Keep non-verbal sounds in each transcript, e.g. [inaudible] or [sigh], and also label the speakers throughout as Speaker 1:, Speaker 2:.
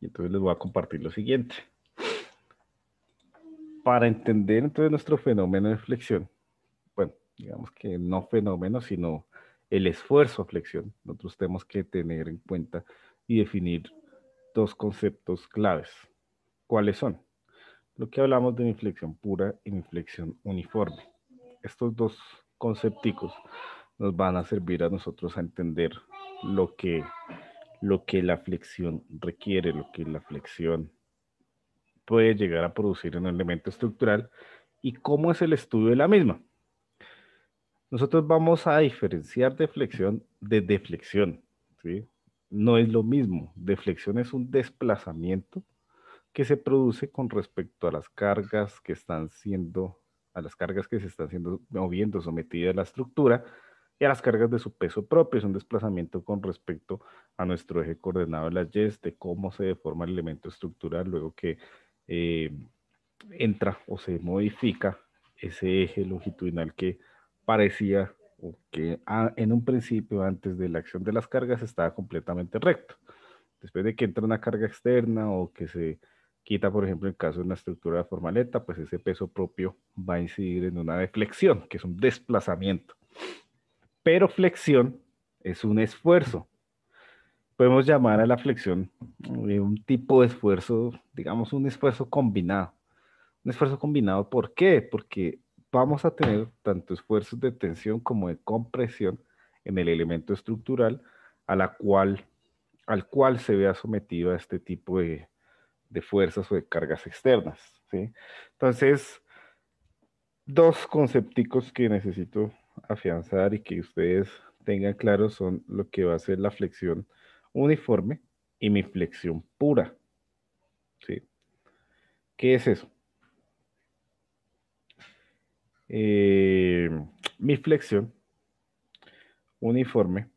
Speaker 1: Y entonces les voy a compartir lo siguiente. Para entender entonces nuestro fenómeno de flexión, bueno, digamos que no fenómeno, sino el esfuerzo a flexión, nosotros tenemos que tener en cuenta y definir dos conceptos claves. ¿Cuáles son? Lo que hablamos de inflexión pura y inflexión uniforme. Estos dos concepticos nos van a servir a nosotros a entender lo que lo que la flexión requiere, lo que la flexión puede llegar a producir en un elemento estructural y cómo es el estudio de la misma. Nosotros vamos a diferenciar deflexión de deflexión. No es lo mismo. Deflexión es un desplazamiento que se produce con respecto a las cargas que están siendo, a las cargas que se están siendo moviendo sometidas a la estructura y a las cargas de su peso propio. Es un desplazamiento con respecto a nuestro eje coordenado de las yes, de cómo se deforma el elemento estructural luego que eh, entra o se modifica ese eje longitudinal que parecía o que en un principio antes de la acción de las cargas estaba completamente recto. Después de que entra una carga externa o que se quita, por ejemplo, en caso de una estructura de formaleta, pues ese peso propio va a incidir en una deflexión, que es un desplazamiento pero flexión es un esfuerzo. Podemos llamar a la flexión eh, un tipo de esfuerzo, digamos un esfuerzo combinado. Un esfuerzo combinado, ¿por qué? Porque vamos a tener tanto esfuerzos de tensión como de compresión en el elemento estructural a la cual, al cual se vea sometido a este tipo de, fuerzas o de cargas externas. Entonces, dos concepticos que necesito afianzar y que ustedes tengan claro son lo que va a ser la flexión uniforme y mi flexión pura. ¿Sí? ¿Qué es eso? Eh, mi flexión uniforme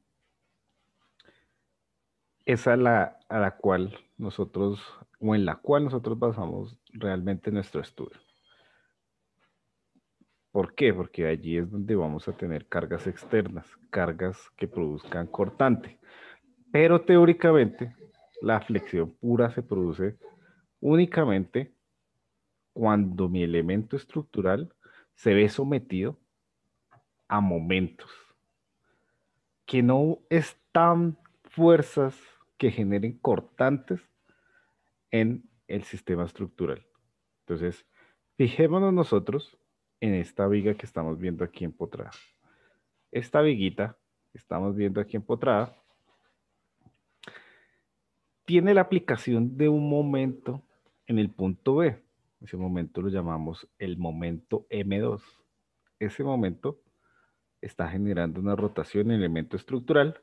Speaker 1: es a la, a la cual nosotros, o en la cual nosotros basamos realmente nuestro estudio. ¿Por qué? Porque allí es donde vamos a tener cargas externas, cargas que produzcan cortante. Pero teóricamente, la flexión pura se produce únicamente cuando mi elemento estructural se ve sometido a momentos que no están fuerzas que generen cortantes en el sistema estructural. Entonces, fijémonos nosotros en esta viga que estamos viendo aquí empotrada. Esta viguita que estamos viendo aquí empotrada tiene la aplicación de un momento en el punto B. Ese momento lo llamamos el momento M2. Ese momento está generando una rotación en el elemento estructural,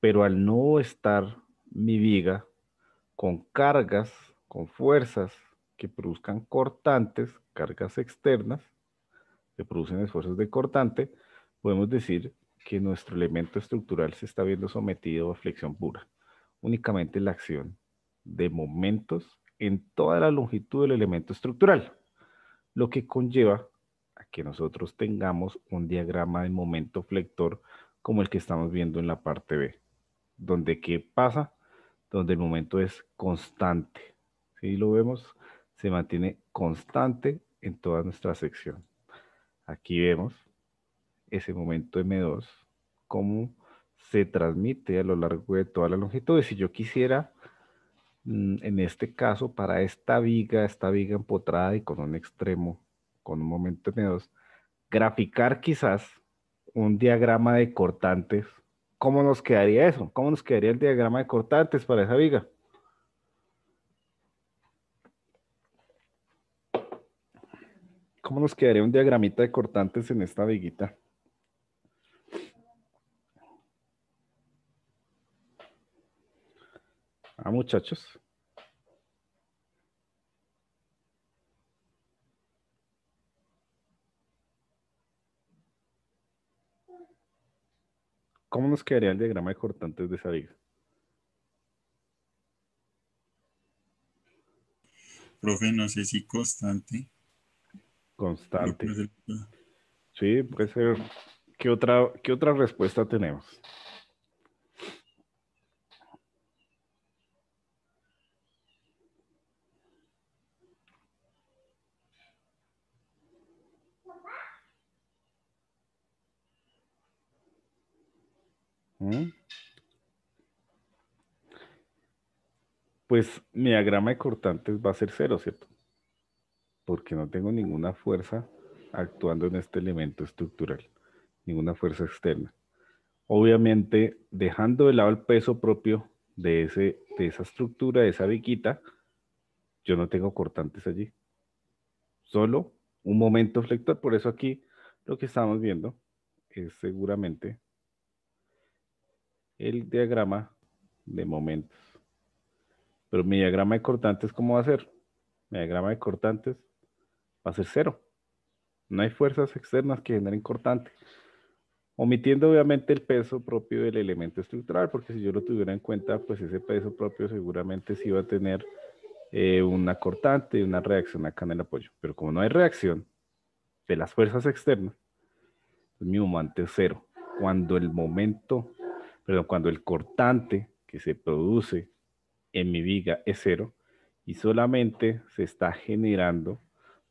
Speaker 1: pero al no estar mi viga con cargas, con fuerzas que produzcan cortantes, cargas externas, se producen esfuerzos de cortante, podemos decir que nuestro elemento estructural se está viendo sometido a flexión pura, únicamente la acción de momentos en toda la longitud del elemento estructural, lo que conlleva a que nosotros tengamos un diagrama de momento flector como el que estamos viendo en la parte B, donde qué pasa, donde el momento es constante, si lo vemos, se mantiene constante en toda nuestra sección. Aquí vemos ese momento M2, cómo se transmite a lo largo de toda la longitud. Y si yo quisiera, mm, en este caso, para esta viga, esta viga empotrada y con un extremo, con un momento M2, graficar quizás un diagrama de cortantes, ¿cómo nos quedaría eso? ¿Cómo nos quedaría el diagrama de cortantes para esa viga? ¿Cómo nos quedaría un diagramita de cortantes en esta viguita? Ah, muchachos. ¿Cómo nos quedaría el diagrama de cortantes de esa viga? Profe, no sé si constante. Constante. Sí, puede ser. ¿Qué otra, qué otra respuesta tenemos? ¿Mm? Pues mi diagrama de cortantes va a ser cero, ¿cierto? porque no tengo ninguna fuerza actuando en este elemento estructural, ninguna fuerza externa. Obviamente, dejando de lado el peso propio de, ese, esa estructura, de esa viquita, yo no tengo cortantes allí. Solo un momento flector, por eso aquí lo que estamos viendo es seguramente el diagrama de momentos. Pero mi diagrama de cortantes, ¿cómo va a ser? Mi diagrama de cortantes va a ser cero. No hay fuerzas externas que generen cortante. Omitiendo obviamente el peso propio del elemento estructural, porque si yo lo tuviera en cuenta, pues ese peso propio seguramente sí va a tener eh, una cortante y una reacción acá en el apoyo. Pero como no hay reacción de las fuerzas externas, pues mi momento es cero. Cuando el momento, perdón, cuando el cortante que se produce en mi viga es cero y solamente se está generando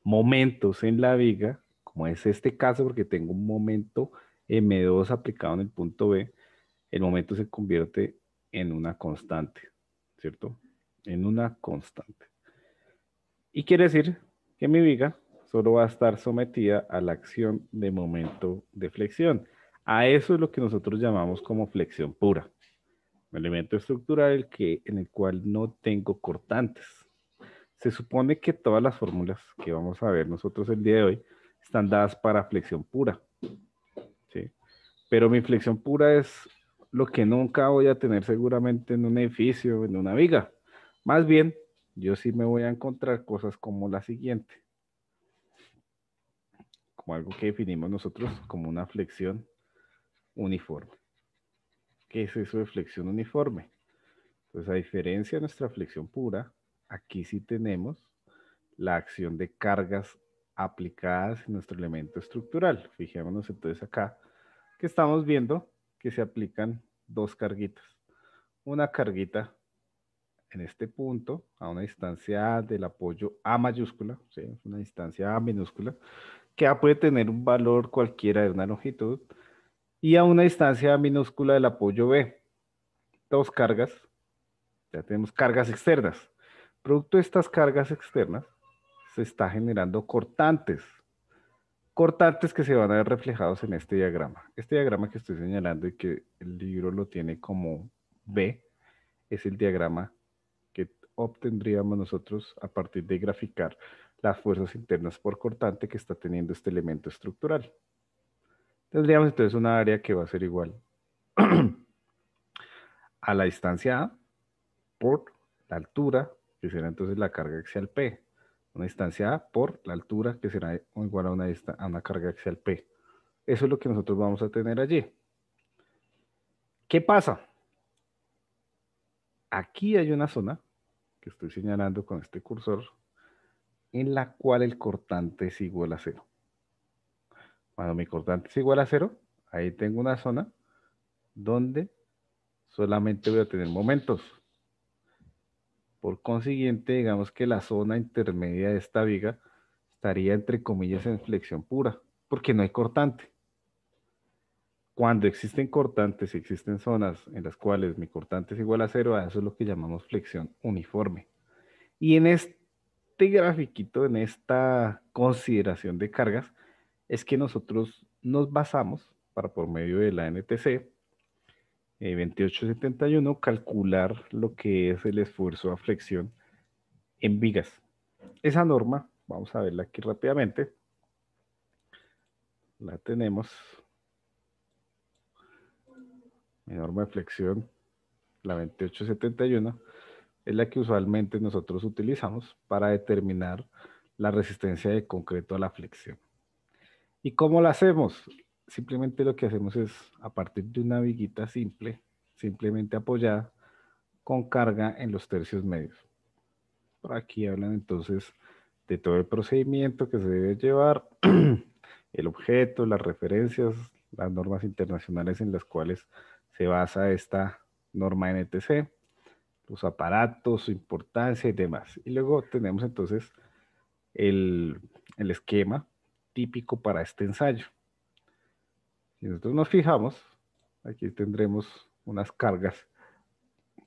Speaker 1: momentos en la viga, como es este caso, porque tengo un momento M2 aplicado en el punto B, el momento se convierte en una constante, ¿cierto? En una constante. Y quiere decir que mi viga solo va a estar sometida a la acción de momento de flexión. A eso es lo que nosotros llamamos como flexión pura. Un elemento estructural que, en el cual no tengo cortantes. Se supone que todas las fórmulas que vamos a ver nosotros el día de hoy están dadas para flexión pura. Pero mi flexión pura es lo que nunca voy a tener seguramente en un edificio, en una viga. Más bien, yo sí me voy a encontrar cosas como la siguiente. Como algo que definimos nosotros como una flexión uniforme. ¿Qué es eso de flexión uniforme? Entonces, a diferencia de nuestra flexión pura, Aquí sí tenemos la acción de cargas aplicadas en nuestro elemento estructural. Fijémonos entonces acá que estamos viendo que se aplican dos carguitas. Una carguita en este punto a una distancia del apoyo A mayúscula, una distancia A minúscula, que A puede tener un valor cualquiera de una longitud, y a una distancia A minúscula del apoyo B. Dos cargas, ya tenemos cargas externas. Producto de estas cargas externas, se está generando cortantes. Cortantes que se van a ver reflejados en este diagrama. Este diagrama que estoy señalando y que el libro lo tiene como B, es el diagrama que obtendríamos nosotros a partir de graficar las fuerzas internas por cortante que está teniendo este elemento estructural. Tendríamos entonces una área que va a ser igual [clears throat] a la distancia A por la altura que será entonces la carga axial P. Una distancia A por la altura, que será igual a una, a una carga axial P. Eso es lo que nosotros vamos a tener allí. ¿Qué pasa? Aquí hay una zona que estoy señalando con este cursor en la cual el cortante es igual a cero. Cuando mi cortante es igual a cero, ahí tengo una zona donde solamente voy a tener momentos. Por consiguiente, digamos que la zona intermedia de esta viga estaría entre comillas en flexión pura, porque no hay cortante. Cuando existen cortantes y existen zonas en las cuales mi cortante es igual a cero, eso es lo que llamamos flexión uniforme. Y en este grafiquito, en esta consideración de cargas, es que nosotros nos basamos para por medio de la NTC 2871 eh, calcular lo que es el esfuerzo a flexión en vigas. Esa norma, vamos a verla aquí rápidamente. La tenemos. Mi norma de flexión, la 2871, es la que usualmente nosotros utilizamos para determinar la resistencia de concreto a la flexión. ¿Y cómo la hacemos? simplemente lo que hacemos es, a partir de una viguita simple, simplemente apoyada, con carga en los tercios medios. Por aquí hablan entonces de todo el procedimiento que se debe llevar, [clears throat] el objeto, las referencias, las normas internacionales en las cuales se basa esta norma NTC, los aparatos, su importancia y demás. Y luego tenemos entonces el, el esquema típico para este ensayo. Si nosotros nos fijamos, aquí tendremos unas cargas.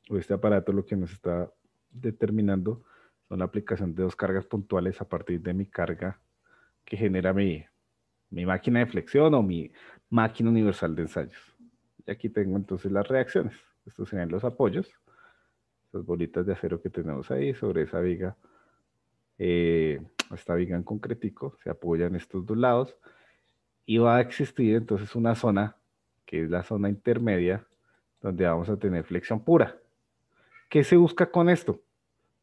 Speaker 1: O este aparato lo que nos está determinando son la aplicación de dos cargas puntuales a partir de mi carga que genera mi, mi máquina de flexión o mi máquina universal de ensayos. Y aquí tengo entonces las reacciones. Estos serían los apoyos. Estas bolitas de acero que tenemos ahí sobre esa viga. Eh, esta viga en concreto, se apoya en estos dos lados y va a existir entonces una zona, que es la zona intermedia, donde vamos a tener flexión pura. ¿Qué se busca con esto?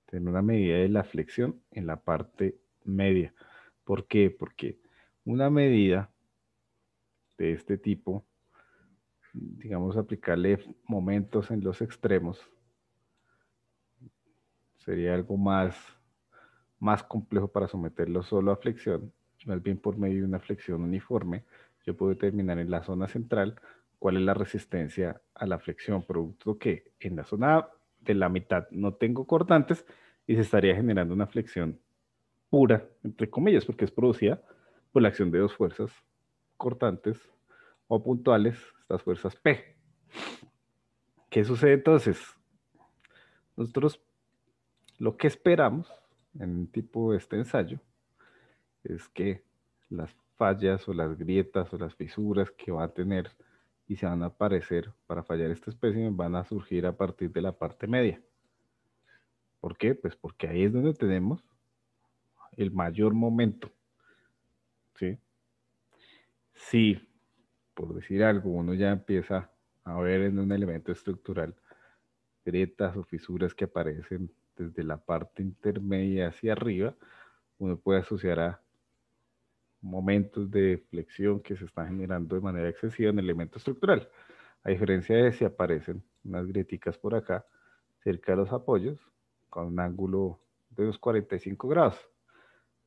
Speaker 1: Tener una medida de la flexión en la parte media. ¿Por qué? Porque una medida de este tipo, digamos, aplicarle momentos en los extremos, sería algo más, más complejo para someterlo solo a flexión más bien por medio de una flexión uniforme, yo puedo determinar en la zona central cuál es la resistencia a la flexión, producto que en la zona de la mitad no tengo cortantes y se estaría generando una flexión pura, entre comillas, porque es producida por la acción de dos fuerzas cortantes o puntuales, estas fuerzas P. ¿Qué sucede entonces? Nosotros lo que esperamos en un tipo de este ensayo es que las fallas o las grietas o las fisuras que va a tener y se van a aparecer para fallar esta especie, van a surgir a partir de la parte media. ¿Por qué? Pues porque ahí es donde tenemos el mayor momento. ¿Sí? Si, por decir algo, uno ya empieza a ver en un elemento estructural grietas o fisuras que aparecen desde la parte intermedia hacia arriba, uno puede asociar a momentos de flexión que se están generando de manera excesiva en el elemento estructural. A diferencia de si aparecen unas grietas por acá, cerca de los apoyos, con un ángulo de unos 45 grados.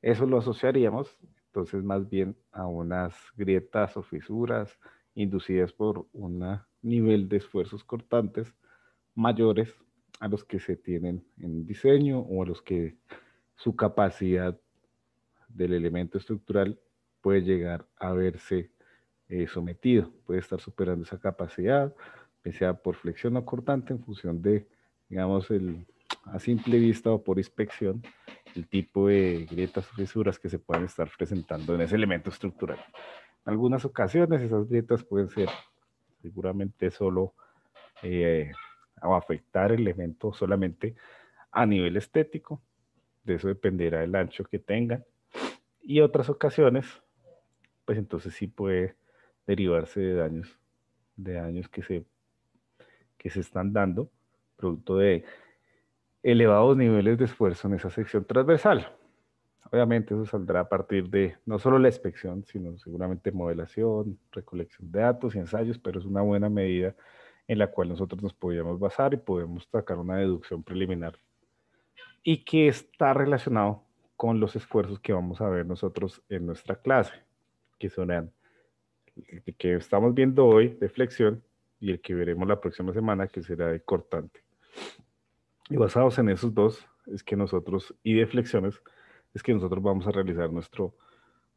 Speaker 1: Eso lo asociaríamos entonces más bien a unas grietas o fisuras inducidas por un nivel de esfuerzos cortantes mayores a los que se tienen en diseño o a los que su capacidad del elemento estructural puede llegar a verse eh, sometido, puede estar superando esa capacidad, sea por flexión o cortante en función de, digamos, el, a simple vista o por inspección, el tipo de grietas o fisuras que se pueden estar presentando en ese elemento estructural. En algunas ocasiones esas grietas pueden ser seguramente solo eh, o afectar el elemento solamente a nivel estético, de eso dependerá el ancho que tengan, y otras ocasiones pues entonces sí puede derivarse de daños, de daños que se, que se están dando, producto de elevados niveles de esfuerzo en esa sección transversal. Obviamente eso saldrá a partir de no solo la inspección, sino seguramente modelación, recolección de datos y ensayos, pero es una buena medida en la cual nosotros nos podíamos basar y podemos sacar una deducción preliminar y que está relacionado con los esfuerzos que vamos a ver nosotros en nuestra clase que son el que estamos viendo hoy de flexión y el que veremos la próxima semana, que será de cortante. Y basados en esos dos, es que nosotros, y de flexiones, es que nosotros vamos a realizar nuestro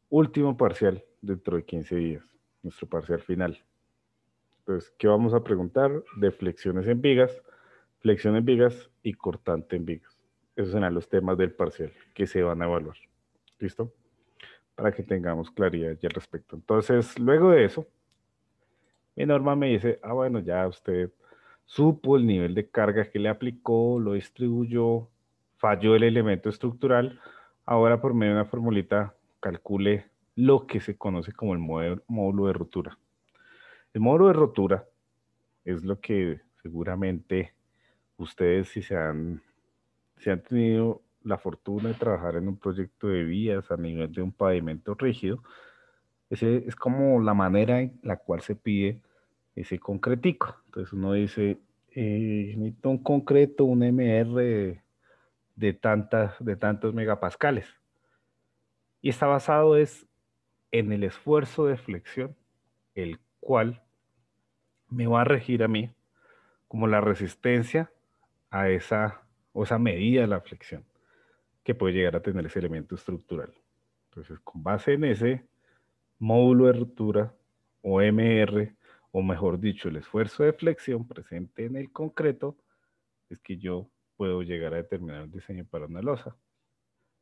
Speaker 1: último parcial dentro de 15 días, nuestro parcial final. Entonces, ¿qué vamos a preguntar? De flexiones en vigas, flexión en vigas y cortante en vigas. Esos serán los temas del parcial que se van a evaluar. ¿Listo? para que tengamos claridad y al respecto. Entonces, luego de eso, mi norma me dice, ah, bueno, ya usted supo el nivel de carga que le aplicó, lo distribuyó, falló el elemento estructural, ahora por medio de una formulita calcule lo que se conoce como el módulo de rotura. El módulo de rotura es lo que seguramente ustedes si se han, han tenido la fortuna de trabajar en un proyecto de vías a nivel de un pavimento rígido, ese es como la manera en la cual se pide ese concretico. Entonces uno dice, eh, necesito un concreto, un MR de, tantas, de tantos megapascales. Y está basado es en el esfuerzo de flexión, el cual me va a regir a mí como la resistencia a esa, o esa medida de la flexión que puede llegar a tener ese elemento estructural. Entonces, con base en ese módulo de ruptura o MR, o mejor dicho, el esfuerzo de flexión presente en el concreto, es que yo puedo llegar a determinar el diseño para una losa.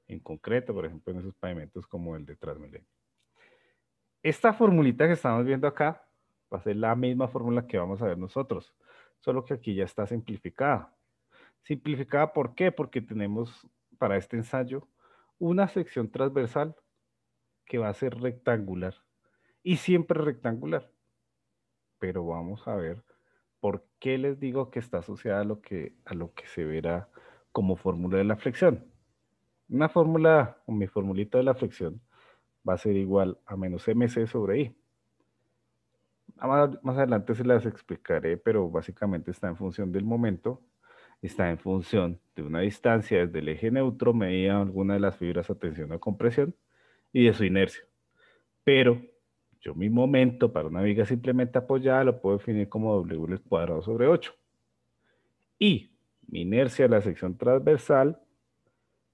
Speaker 1: En concreto, por ejemplo, en esos pavimentos como el de Transmilenio. Esta formulita que estamos viendo acá va a ser la misma fórmula que vamos a ver nosotros, solo que aquí ya está simplificada. Simplificada, ¿por qué? Porque tenemos para este ensayo una sección transversal que va a ser rectangular y siempre rectangular. Pero vamos a ver por qué les digo que está asociada a lo que, a lo que se verá como fórmula de la flexión. Una fórmula o mi formulita de la flexión va a ser igual a menos mc sobre i. más adelante se las explicaré, pero básicamente está en función del momento está en función de una distancia desde el eje neutro medida alguna de las fibras a tensión o compresión y de su inercia. Pero yo mi momento para una viga simplemente apoyada lo puedo definir como W al cuadrado sobre 8. Y mi inercia de la sección transversal,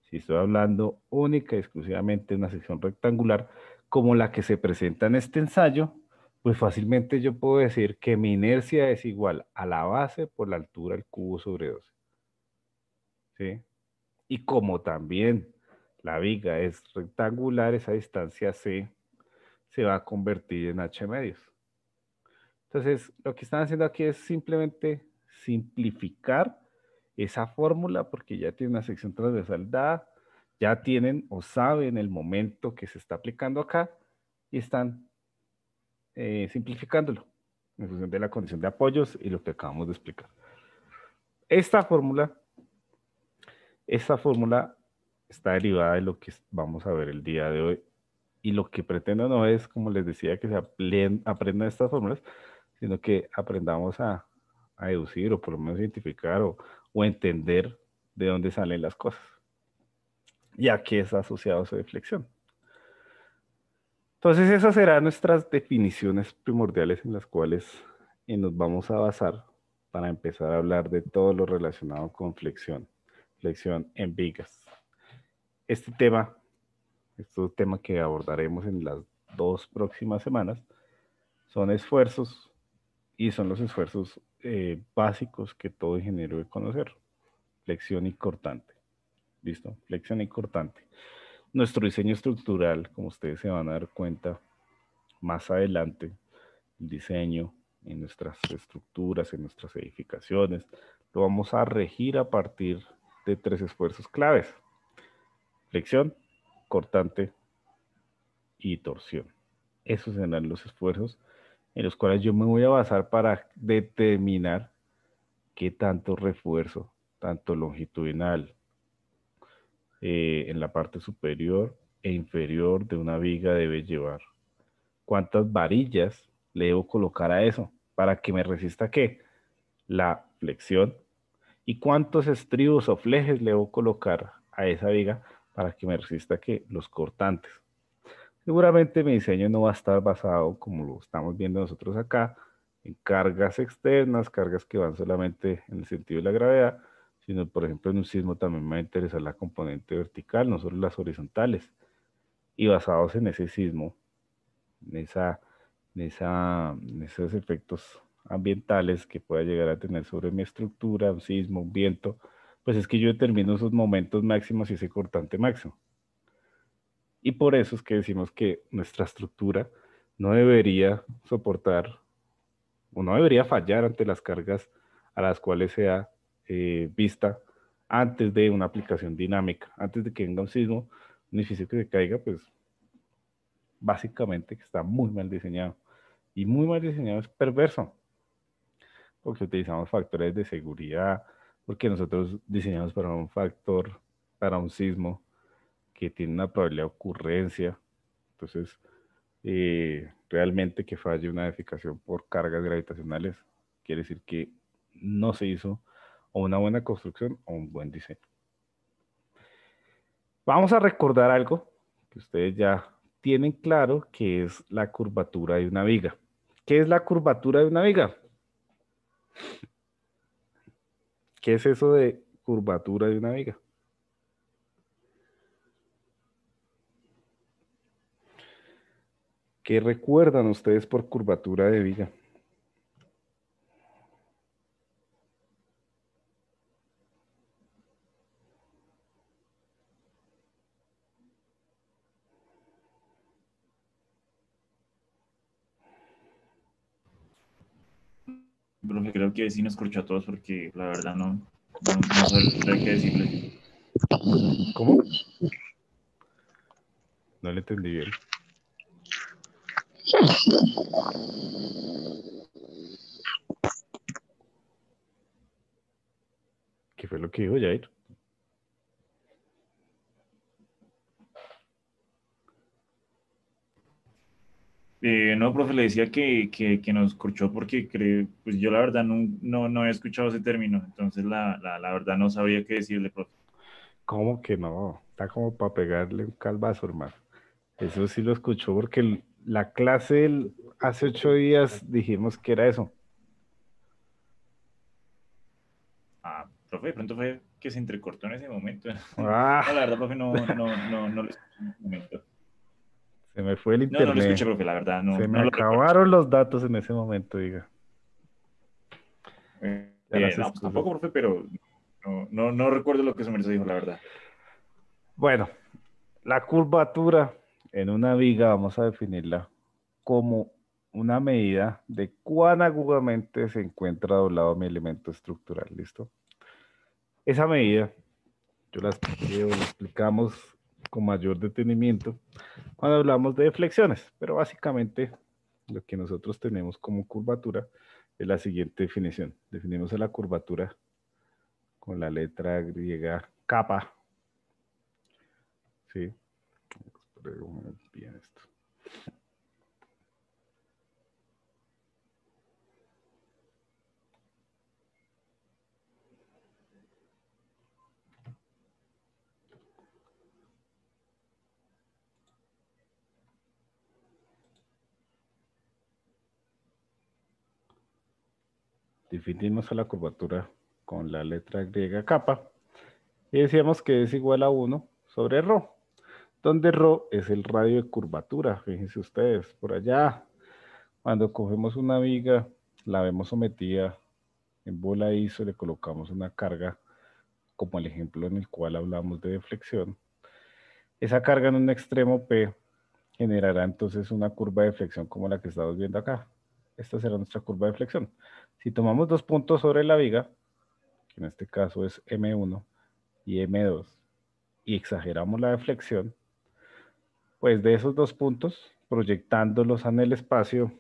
Speaker 1: si estoy hablando única y exclusivamente de una sección rectangular como la que se presenta en este ensayo, pues fácilmente yo puedo decir que mi inercia es igual a la base por la altura del cubo sobre 12. ¿sí? Y como también la viga es rectangular, esa distancia C se va a convertir en H medios. Entonces, lo que están haciendo aquí es simplemente simplificar esa fórmula porque ya tiene una sección transversal dada, ya tienen o saben el momento que se está aplicando acá y están eh, simplificándolo en función de la condición de apoyos y lo que acabamos de explicar. Esta fórmula esta fórmula está derivada de lo que vamos a ver el día de hoy y lo que pretendo no es, como les decía, que se aprendan estas fórmulas, sino que aprendamos a, deducir o por lo menos identificar o, entender de dónde salen las cosas ya que es asociado su deflexión. Entonces esas serán nuestras definiciones primordiales en las cuales eh, nos vamos a basar para empezar a hablar de todo lo relacionado con flexión flexión en Vigas. Este tema, este tema que abordaremos en las dos próximas semanas, son esfuerzos y son los esfuerzos eh, básicos que todo ingeniero debe conocer. Flexión y cortante. ¿Listo? Flexión y cortante. Nuestro diseño estructural, como ustedes se van a dar cuenta más adelante, el diseño en nuestras estructuras, en nuestras edificaciones, lo vamos a regir a partir de tres esfuerzos claves. Flexión, cortante y torsión. Esos serán los esfuerzos en los cuales yo me voy a basar para determinar qué tanto refuerzo, tanto longitudinal eh, en la parte superior e inferior de una viga debe llevar. ¿Cuántas varillas le debo colocar a eso para que me resista qué? La flexión y cuántos estribos o flejes le voy a colocar a esa viga para que me resista que los cortantes. Seguramente mi diseño no va a estar basado, como lo estamos viendo nosotros acá, en cargas externas, cargas que van solamente en el sentido de la gravedad, sino por ejemplo en un sismo también me va a interesar la componente vertical, no solo las horizontales. Y basados en ese sismo, en, esa, en, en esos efectos ambientales que pueda llegar a tener sobre mi estructura, un sismo, un viento, pues es que yo determino esos momentos máximos y ese cortante máximo. Y por eso es que decimos que nuestra estructura no debería soportar o no debería fallar ante las cargas a las cuales sea eh, vista antes de una aplicación dinámica, antes de que venga un sismo, un edificio que se caiga, pues básicamente está muy mal diseñado. Y muy mal diseñado es perverso, porque utilizamos factores de seguridad, porque nosotros diseñamos para un factor, para un sismo que tiene una probabilidad de ocurrencia. Entonces, eh, realmente que falle una edificación por cargas gravitacionales quiere decir que no se hizo una buena construcción o un buen diseño. Vamos a recordar algo que ustedes ya tienen claro, que es la curvatura de una viga. ¿Qué es la curvatura de una viga? ¿Qué es eso de curvatura de una viga? ¿Qué recuerdan ustedes por curvatura de viga? que decir, no escucho a todos porque la verdad no, no, que qué decirle. ¿Cómo? No le entendí bien. ¿Qué fue lo que dijo Jair? Eh, no, profe, le decía que, nos escuchó porque pues yo la verdad no, no, he escuchado ese término, entonces la, verdad no sabía qué decirle, profe. ¿Cómo que no? Está como para pegarle un calvazo, hermano. Eso sí lo escuchó porque la clase hace ocho días dijimos que era eso. Ah, profe, de pronto fue que se entrecortó en ese momento. [laughs] Ah. la verdad, profe, no, no lo escuché en ese momento. Se me fue el internet. la verdad. Se me acabaron los datos en ese momento, diga. Eh, pues, tampoco, profe, pero no, recuerdo lo que me dijo, la verdad. Bueno, la curvatura en una viga vamos a definirla como una medida de cuán agudamente se encuentra doblado mi elemento estructural, ¿listo? Esa medida, yo la la explicamos con mayor detenimiento cuando hablamos de flexiones, pero básicamente lo que nosotros tenemos como curvatura es la siguiente definición. Definimos a la curvatura con la letra griega capa. esto. definimos a la curvatura con la letra griega kappa y decíamos que es igual a 1 sobre ρ. donde ρ es el radio de curvatura, fíjense ustedes, por allá, cuando cogemos una viga, la vemos sometida en bola ISO, le colocamos una carga, como el ejemplo en el cual hablamos de deflexión, esa carga en un extremo P generará entonces una curva de flexión como la que estamos viendo acá. Esta será nuestra curva de flexión. Si tomamos dos puntos sobre la viga, que en este caso es M1 y M2, y exageramos la deflexión, pues de esos dos puntos, proyectándolos en el espacio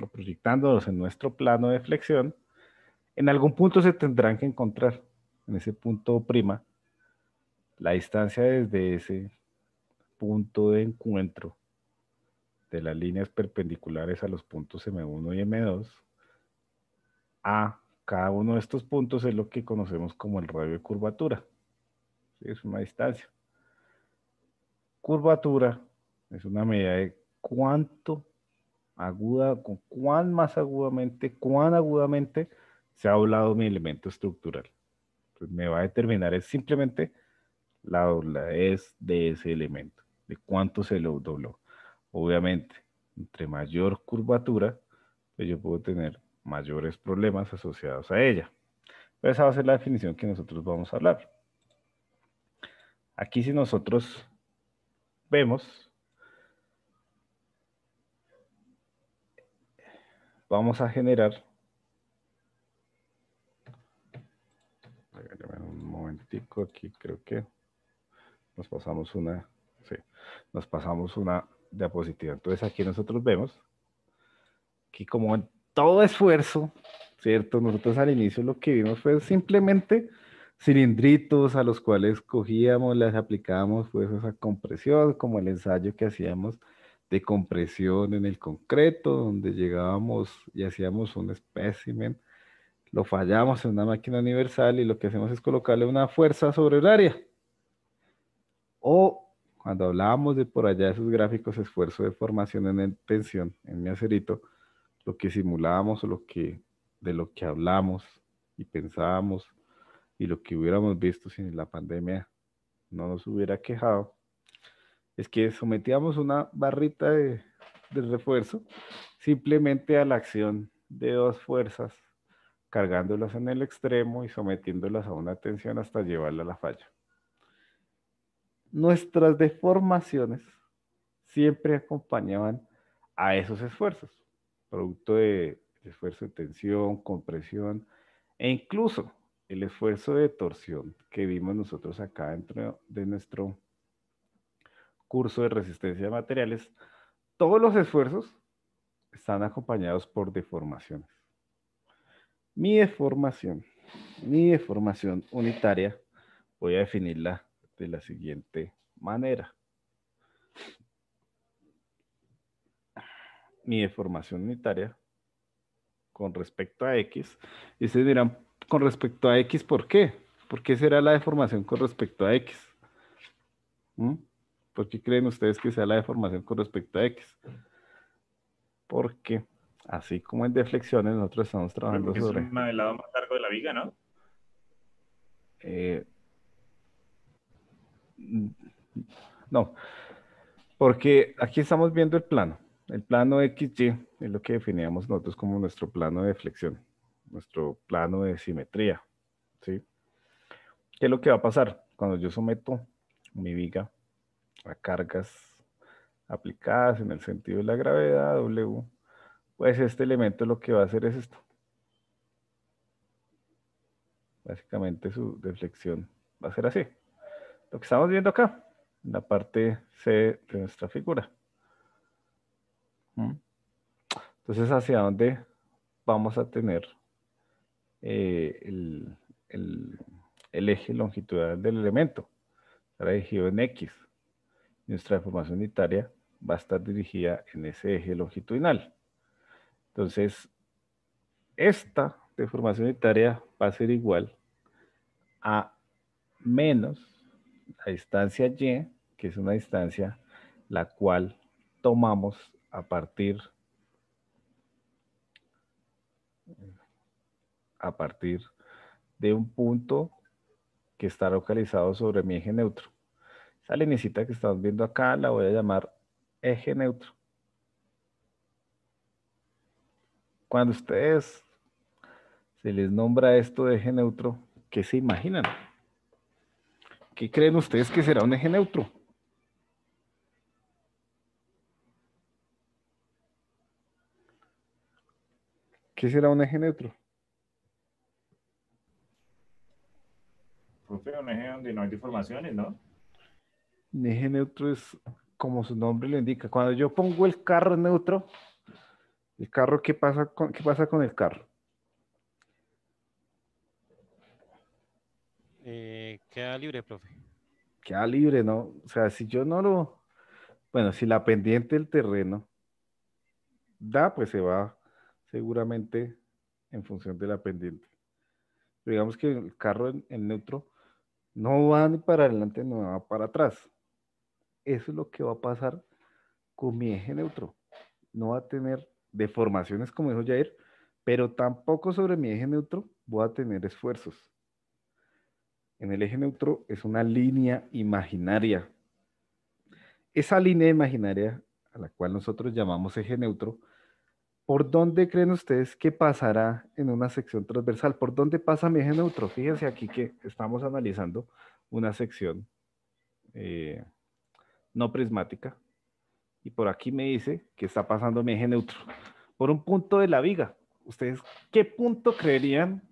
Speaker 1: o proyectándolos en nuestro plano de flexión, en algún punto se tendrán que encontrar, en ese punto prima, la distancia desde ese punto de encuentro de las líneas perpendiculares a los puntos M1 y M2 a cada uno de estos puntos es lo que conocemos como el radio de curvatura. Es una distancia. Curvatura es una medida de cuánto aguda, con cuán más agudamente, cuán agudamente se ha doblado mi elemento estructural. Entonces me va a determinar es simplemente la dobladez de ese elemento, de cuánto se lo dobló. Obviamente, entre mayor curvatura, pues yo puedo tener mayores problemas asociados a ella. Pero esa va a ser la definición que nosotros vamos a hablar. Aquí si nosotros vemos, vamos a generar un momentico aquí creo que nos pasamos una sí, nos pasamos una diapositiva entonces aquí nosotros vemos que como todo esfuerzo, ¿cierto? Nosotros al inicio lo que vimos fue simplemente cilindritos a los cuales cogíamos, las aplicábamos, pues esa compresión, como el ensayo que hacíamos de compresión en el concreto, donde llegábamos y hacíamos un espécimen, lo fallamos en una máquina universal y lo que hacemos es colocarle una fuerza sobre el área. O cuando hablábamos de por allá esos gráficos esfuerzo de formación en tensión en mi acerito, lo que simulábamos o lo que, de lo que hablamos y pensábamos y lo que hubiéramos visto sin la pandemia no nos hubiera quejado, es que sometíamos una barrita de, de refuerzo simplemente a la acción de dos fuerzas, cargándolas en el extremo y sometiéndolas a una tensión hasta llevarla a la falla. Nuestras deformaciones siempre acompañaban a esos esfuerzos producto de esfuerzo de tensión, compresión e incluso el esfuerzo de torsión que vimos nosotros acá dentro de nuestro curso de resistencia de materiales, todos los esfuerzos están acompañados por deformaciones. Mi deformación, mi deformación unitaria, voy a definirla de la siguiente manera. mi deformación unitaria con respecto a X. Y ustedes dirán, con respecto a X, ¿por qué? ¿Por qué será la deformación con respecto a X? ¿Mm? ¿Por qué creen ustedes que sea la deformación con respecto a X? Porque así como en deflexiones, nosotros estamos trabajando sobre... el lado más largo de la viga, ¿no? Eh, mm, no, porque aquí estamos viendo el plano el plano XY es lo que definíamos nosotros como nuestro plano de flexión, nuestro plano de simetría. ¿sí? ¿Qué es lo que va a pasar? Cuando yo someto mi viga a cargas aplicadas en el sentido de la gravedad, W, pues este elemento lo que va a hacer es esto. Básicamente su deflexión va a ser así. Lo que estamos viendo acá, en la parte C de nuestra figura. ¿Mm? Entonces, ¿hacia dónde vamos a tener eh, el, eje longitudinal del elemento? dirigido en X. Nuestra deformación unitaria va a estar dirigida en ese eje longitudinal. Entonces, esta deformación unitaria va a ser igual a menos la distancia Y, que es una distancia la cual tomamos a partir a partir de un punto que está localizado sobre mi eje neutro. Esa linecita que estamos viendo acá la voy a llamar eje neutro. Cuando ustedes se les nombra esto de eje neutro, ¿qué se imaginan? ¿Qué creen ustedes que será un eje neutro? ¿Qué será un eje neutro? Profe, un eje donde no hay deformaciones, ¿no? Un eje neutro es como su nombre lo indica. Cuando yo pongo el carro neutro, el carro, ¿qué pasa con, qué pasa con el carro? Eh, queda libre, profe. Queda libre, ¿no? O sea, si yo no lo... Bueno, si la pendiente del terreno da, pues se va seguramente en función de la pendiente. digamos que el carro en, neutro no va ni para adelante, ni va para atrás. Eso es lo que va a pasar con mi eje neutro. No va a tener deformaciones, como dijo Jair, pero tampoco sobre mi eje neutro voy a tener esfuerzos. En el eje neutro es una línea imaginaria. Esa línea imaginaria, a la cual nosotros llamamos eje neutro, ¿Por dónde creen ustedes que pasará en una sección transversal? ¿Por dónde pasa mi eje neutro? Fíjense aquí que estamos analizando una sección eh, no prismática y por aquí me dice que está pasando mi eje neutro por un punto de la viga. ¿Ustedes qué punto creerían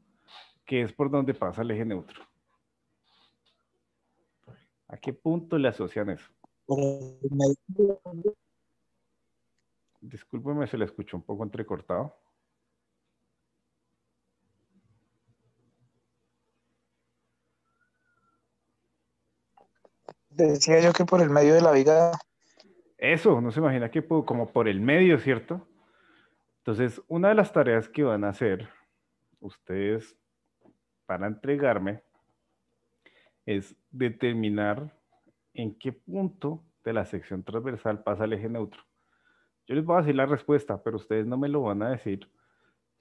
Speaker 1: que es por donde pasa el eje neutro? ¿A qué punto le asocian eso? Discúlpeme, se le escucho un poco entrecortado. Decía yo que por el medio de la viga. Eso, no se imagina que como por el medio, ¿cierto? Entonces, una de las tareas que van a hacer ustedes para entregarme es determinar en qué punto de la sección transversal pasa el eje neutro. Yo les voy a decir la respuesta, pero ustedes no me lo van a decir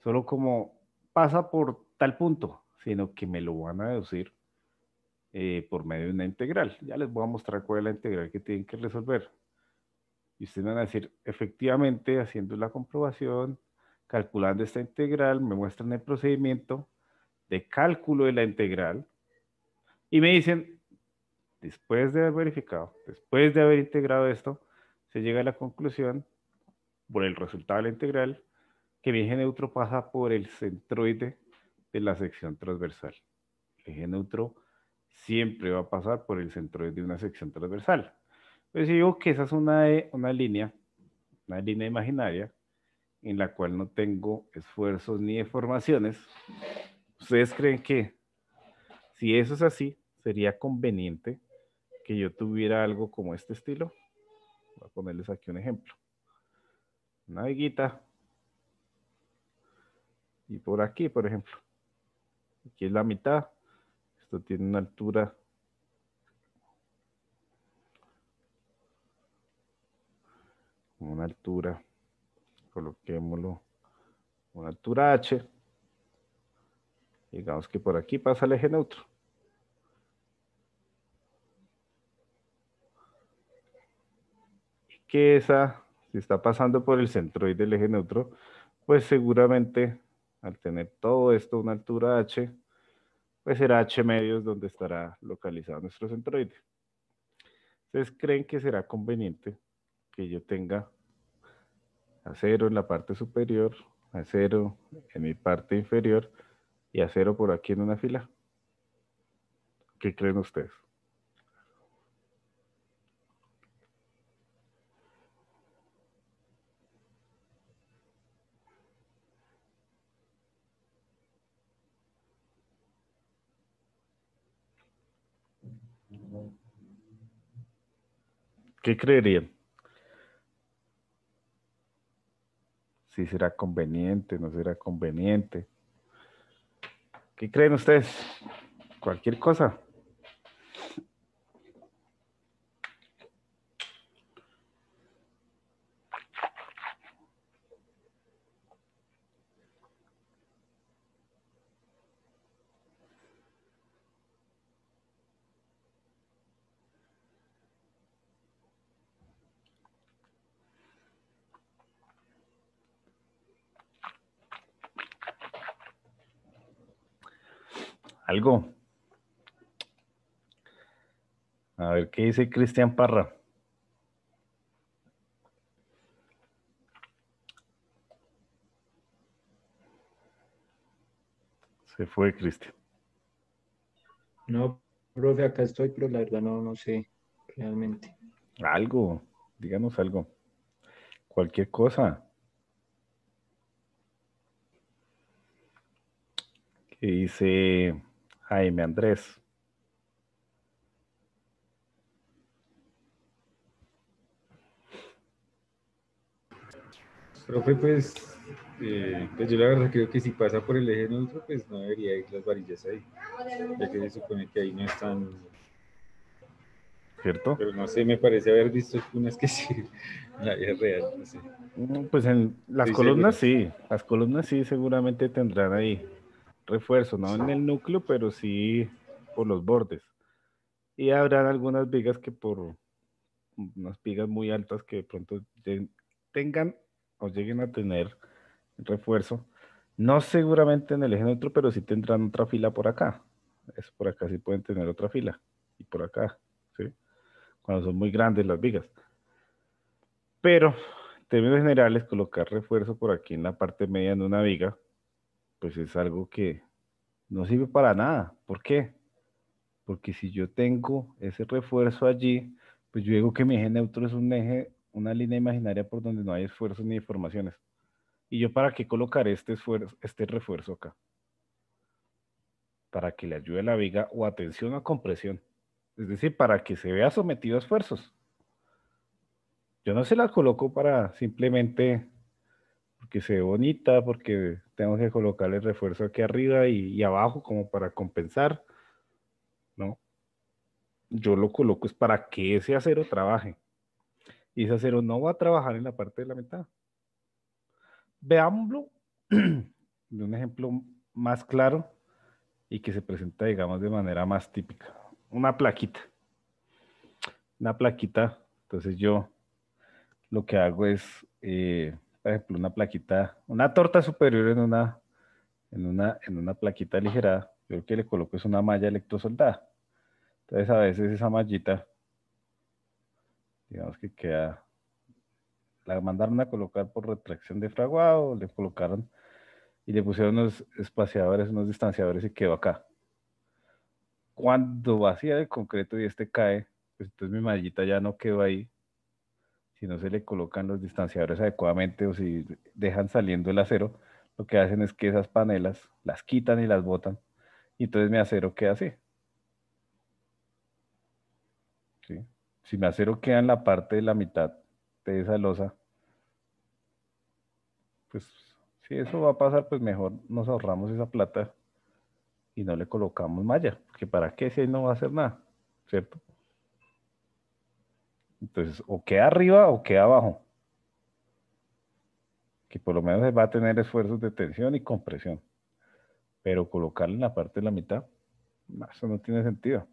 Speaker 1: solo como pasa por tal punto, sino que me lo van a deducir eh, por medio de una integral. Ya les voy a mostrar cuál es la integral que tienen que resolver. Y ustedes van a decir, efectivamente, haciendo la comprobación, calculando esta integral, me muestran el procedimiento de cálculo de la integral y me dicen, después de haber verificado, después de haber integrado esto, se llega a la conclusión por el resultado de la integral, que mi eje neutro pasa por el centroide de la sección transversal. El eje neutro siempre va a pasar por el centroide de una sección transversal. Entonces si digo que esa es una, eh, una línea, una línea imaginaria, en la cual no tengo esfuerzos ni deformaciones. ¿Ustedes creen que si eso es así, sería conveniente que yo tuviera algo como este estilo? Voy a ponerles aquí un ejemplo naviguita. Y por aquí, por ejemplo. Aquí es la mitad. Esto tiene una altura. Una altura. Coloquémoslo. Una altura H. Digamos que por aquí pasa el eje neutro. Y que esa si está pasando por el centroide del eje neutro, pues seguramente al tener todo esto a una altura h, pues será h medios donde estará localizado nuestro centroide. ¿Ustedes creen que será conveniente que yo tenga acero en la parte superior, acero en mi parte inferior y acero por aquí en una fila? ¿Qué creen ustedes? ¿Qué creerían? Si será conveniente, no será conveniente. ¿Qué creen ustedes? Cualquier cosa. A ver qué dice Cristian Parra. Se fue Cristian. No, profe, acá estoy, pero la verdad no, no sé realmente. Algo, díganos algo. Cualquier cosa. ¿Qué dice Jaime Andrés. Profe, pues, eh, pues, yo la verdad creo que si pasa por el eje neutro, pues no debería ir las varillas ahí, ya que se supone que ahí no están ¿cierto? Pero no sé, me parece haber visto algunas que sí, la vida real, no mm, Pues en las columnas sí, las columnas sí seguramente tendrán ahí, refuerzo, no en el núcleo, pero sí por los bordes. Y habrán algunas vigas que por unas vigas muy altas que de pronto tengan o lleguen a tener refuerzo. No seguramente en el eje neutro, pero sí tendrán otra fila por acá. Es por acá sí pueden tener otra fila. Y por acá, ¿sí? Cuando son muy grandes las vigas. Pero, en términos generales, colocar refuerzo por aquí en la parte media de una viga pues es algo que no sirve para nada. ¿Por qué? Porque si yo tengo ese refuerzo allí, pues yo digo que mi eje neutro es un eje, una línea imaginaria por donde no hay esfuerzos ni deformaciones. ¿Y yo para qué colocar este, este refuerzo acá? Para que le ayude la viga o atención a compresión. Es decir, para que se vea sometido a esfuerzos. Yo no se la coloco para simplemente porque se ve bonita, porque tenemos que colocar el refuerzo aquí arriba y, abajo como para compensar, ¿no? Yo lo coloco es para que ese acero trabaje. Y ese acero no va a trabajar en la parte de la mitad. Veámoslo [clears throat] de un ejemplo más claro y que se presenta, digamos, de manera más típica. Una plaquita. Una plaquita. Entonces yo lo que hago es eh, por ejemplo, una plaquita, una torta superior en una, en una, en una plaquita aligerada, yo lo que le coloco es una malla electrosoldada. Entonces a veces esa mallita, digamos que queda, la mandaron a colocar por retracción de fraguado, le colocaron y le pusieron unos espaciadores, unos distanciadores y quedó acá. Cuando vacía el concreto y este cae, pues entonces mi mallita ya no quedó ahí, si no se le colocan los distanciadores adecuadamente o si dejan saliendo el acero, lo que hacen es que esas panelas las quitan y las botan y entonces mi acero queda así. Si mi acero queda en la parte de la mitad de esa losa, pues si eso va a pasar, pues mejor nos ahorramos esa plata y no le colocamos malla, porque para qué si ahí no va a hacer nada, ¿cierto? Entonces, o queda arriba o queda abajo. Que por lo menos va a tener esfuerzos de tensión y compresión. Pero colocarle en la parte de la mitad, eso no tiene sentido.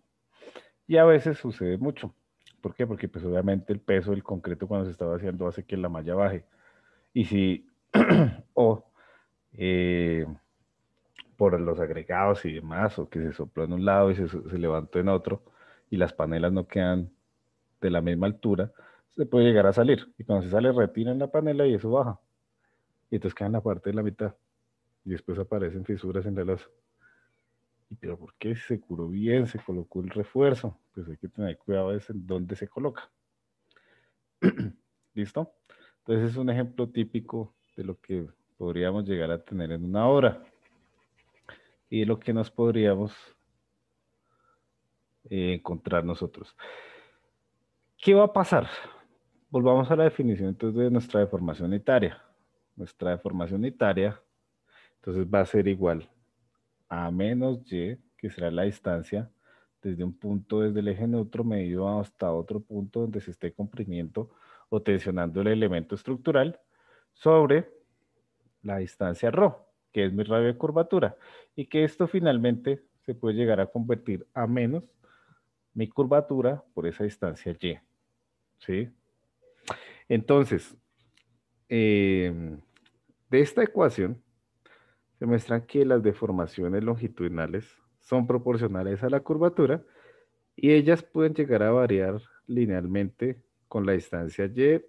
Speaker 1: Y a veces sucede mucho. ¿Por qué? Porque pues obviamente el peso del concreto cuando se está vaciando hace que la malla baje. Y si, [clears throat] o eh, por los agregados y demás, o que se sopló en un lado y se, se levantó en otro, y las panelas no quedan de la misma altura, se puede llegar a salir. Y cuando se sale, en la panela y eso baja. Y entonces queda en la parte de la mitad. Y después aparecen fisuras en la losa. ¿Y pero por qué se curó bien, se colocó el refuerzo? Pues hay que tener cuidado de dónde se coloca. [clears throat] ¿Listo? Entonces es un ejemplo típico de lo que podríamos llegar a tener en una hora Y lo que nos podríamos eh, encontrar nosotros. ¿Qué va a pasar? Volvamos a la definición entonces de nuestra deformación unitaria. Nuestra deformación unitaria, entonces va a ser igual a menos y, que será la distancia desde un punto desde el eje neutro medido hasta otro punto donde se esté comprimiendo o tensionando el elemento estructural sobre la distancia ρ, que es mi radio de curvatura, y que esto finalmente se puede llegar a convertir a menos mi curvatura por esa distancia y. ¿sí? Entonces, eh, de esta ecuación se muestra que las deformaciones longitudinales son proporcionales a la curvatura y ellas pueden llegar a variar linealmente con la distancia y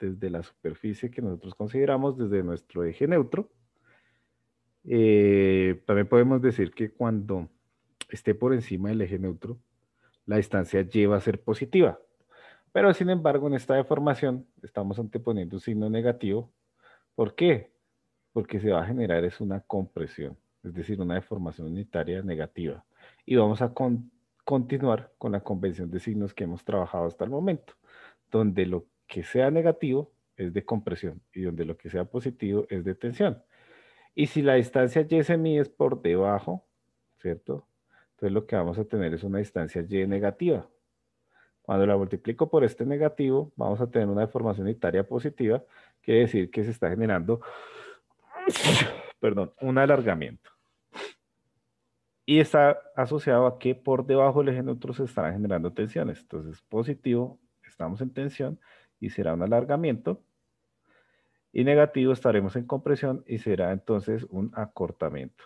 Speaker 1: desde la superficie que nosotros consideramos desde nuestro eje neutro. Eh, también podemos decir que cuando esté por encima del eje neutro, la distancia y va a ser positiva. Pero sin embargo, en esta deformación estamos anteponiendo un signo negativo. ¿Por qué? Porque se va a generar es una compresión, es decir, una deformación unitaria negativa. Y vamos a continuar con la convención de signos que hemos trabajado hasta el momento, donde lo que sea negativo es de compresión y donde lo que sea positivo es de tensión. Y si la distancia Y se es por debajo, ¿cierto? Entonces lo que vamos a tener es una distancia Y negativa, cuando la multiplico por este negativo, vamos a tener una deformación unitaria positiva, quiere decir que se está generando, [sniffs] perdón, un alargamiento. Y está asociado a que por debajo del eje neutro se están generando tensiones. Entonces, positivo, estamos en tensión y será un alargamiento. Y negativo, estaremos en compresión y será entonces un acortamiento.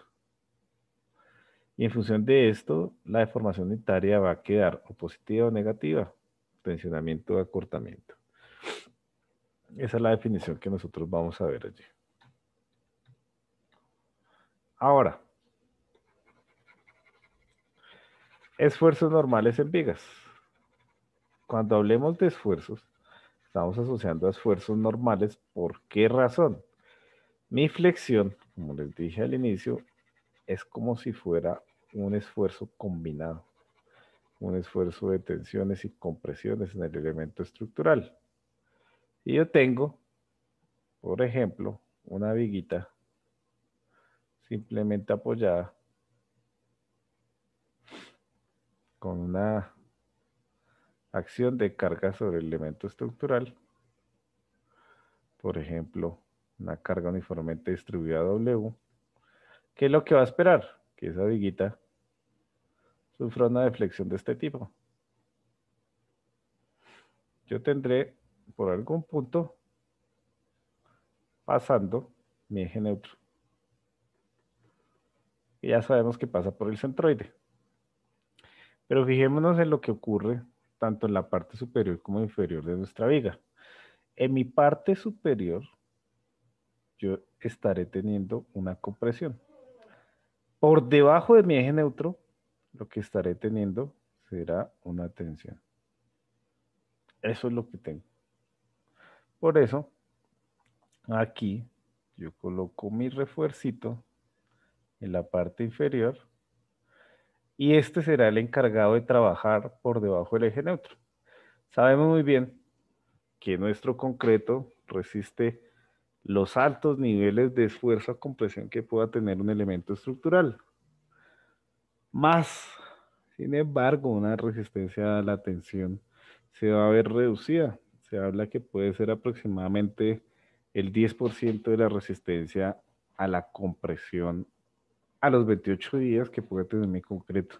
Speaker 1: Y en función de esto, la deformación unitaria va a quedar o positiva o negativa, tensionamiento o acortamiento. Esa es la definición que nosotros vamos a ver allí. Ahora, esfuerzos normales en vigas. Cuando hablemos de esfuerzos, estamos asociando a esfuerzos normales. ¿Por qué razón? Mi flexión, como les dije al inicio, es como si fuera un esfuerzo combinado, un esfuerzo de tensiones y compresiones en el elemento estructural. Y yo tengo, por ejemplo, una viguita simplemente apoyada con una acción de carga sobre el elemento estructural. Por ejemplo, una carga uniformemente distribuida W ¿Qué es lo que va a esperar? Que esa viguita sufra una deflexión de este tipo. Yo tendré por algún punto pasando mi eje neutro. Y ya sabemos que pasa por el centroide. Pero fijémonos en lo que ocurre tanto en la parte superior como inferior de nuestra viga. En mi parte superior, yo estaré teniendo una compresión. Por debajo de mi eje neutro, lo que estaré teniendo será una tensión. Eso es lo que tengo. Por eso, aquí yo coloco mi refuercito en la parte inferior y este será el encargado de trabajar por debajo del eje neutro. Sabemos muy bien que nuestro concreto resiste los altos niveles de esfuerzo a compresión que pueda tener un elemento estructural. Más, sin embargo, una resistencia a la tensión se va a ver reducida. Se habla que puede ser aproximadamente el 10% de la resistencia a la compresión a los 28 días que puede tener mi concreto.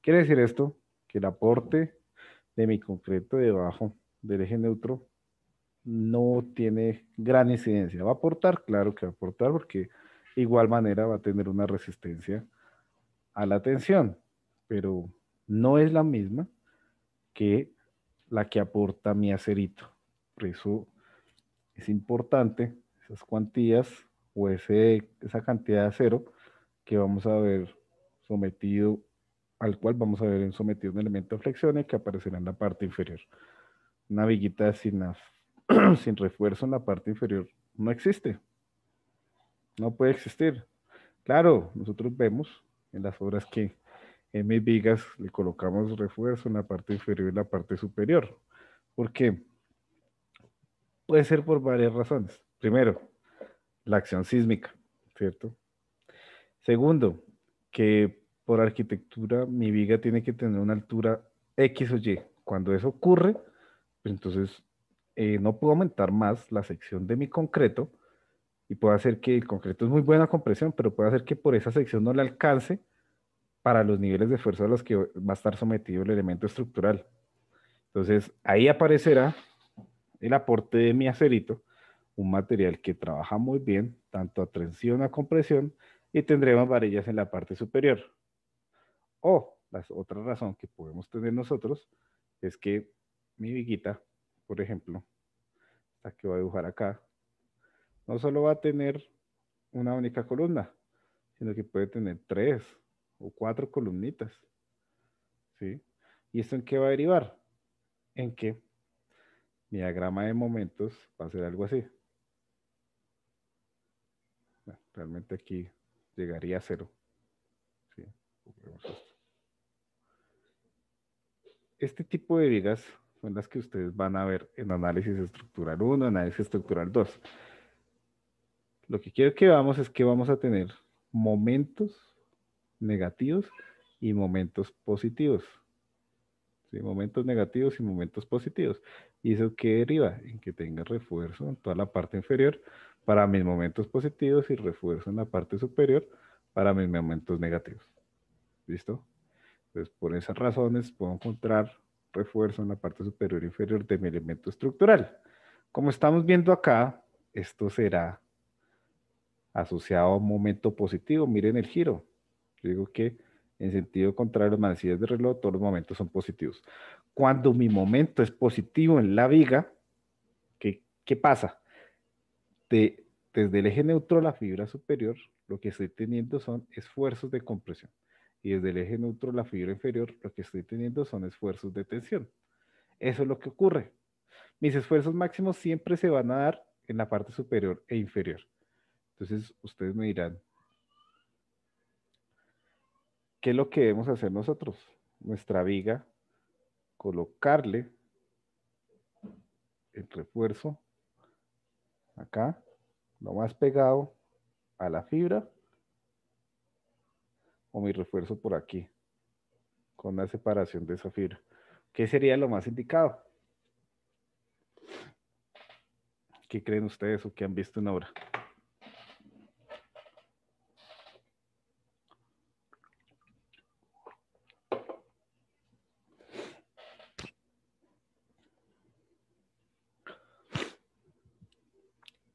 Speaker 1: Quiere decir esto que el aporte de mi concreto debajo del eje neutro no tiene gran incidencia. ¿Va a aportar? Claro que va a aportar porque igual manera va a tener una resistencia a la tensión, pero no es la misma que la que aporta mi acerito. Por eso es importante esas cuantías o esa cantidad de acero que vamos a ver sometido, al cual vamos a ver sometido un elemento de flexión y que aparecerá en la parte inferior. Una viguita sin [clears throat] sin refuerzo en la parte inferior no existe. No puede existir. Claro, nosotros vemos en las obras que en mis vigas le colocamos refuerzo en la parte inferior y la parte superior. porque Puede ser por varias razones. Primero, la acción sísmica, ¿cierto? Segundo, que por arquitectura mi viga tiene que tener una altura X o Y. Cuando eso ocurre, pues entonces eh, no puedo aumentar más la sección de mi concreto y puede hacer que el concreto es muy buena compresión, pero puede hacer que por esa sección no le alcance para los niveles de fuerza a los que va a estar sometido el elemento estructural. Entonces, ahí aparecerá el aporte de mi acerito, un material que trabaja muy bien, tanto a tensión, a compresión, y tendremos varillas en la parte superior. O, la otra razón que podemos tener nosotros es que mi viguita por ejemplo, esta que voy a dibujar acá, no solo va a tener una única columna, sino que puede tener tres o cuatro columnitas. ¿Sí? ¿Y esto en qué va a derivar? En que mi diagrama de momentos va a ser algo así. realmente aquí llegaría a cero. Este tipo de vigas son las que ustedes van a ver en análisis estructural 1, análisis estructural 2. Lo que quiero que veamos es que vamos a tener momentos negativos y momentos positivos. Sí, momentos negativos y momentos positivos. ¿Y eso qué deriva? En que tenga refuerzo en toda la parte inferior para mis momentos positivos y refuerzo en la parte superior para mis momentos negativos. ¿Listo? Entonces, por esas razones puedo encontrar refuerzo en la parte superior e inferior de mi elemento estructural. Como estamos viendo acá, esto será asociado a un momento positivo. Miren el giro. digo que en sentido contrario, las manecillas del reloj, todos los momentos son positivos. Cuando mi momento es positivo en la viga, ¿qué, pasa? desde el eje neutro, a la fibra superior, lo que estoy teniendo son esfuerzos de compresión y desde el eje neutro la fibra inferior, lo que estoy teniendo son esfuerzos de tensión. Eso es lo que ocurre. Mis esfuerzos máximos siempre se van a dar en la parte superior e inferior. Entonces, ustedes me dirán, ¿qué es lo que debemos hacer nosotros? Nuestra viga, colocarle el refuerzo acá, lo más pegado a la fibra o mi refuerzo por aquí, con la separación de esa ¿Qué sería lo más indicado? ¿Qué creen ustedes o qué han visto en obra?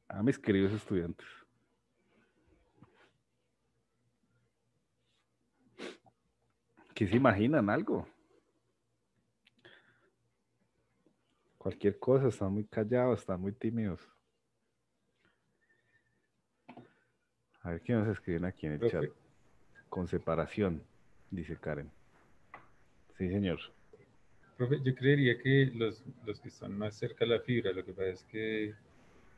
Speaker 1: A mis queridos estudiantes. ¿Qué se imaginan algo. Cualquier cosa, están muy callados, están muy tímidos. A ver qué nos escriben aquí en el chat. Con separación, dice Karen. Sí, señor. yo creería que los, que están más cerca de la fibra, lo que pasa es que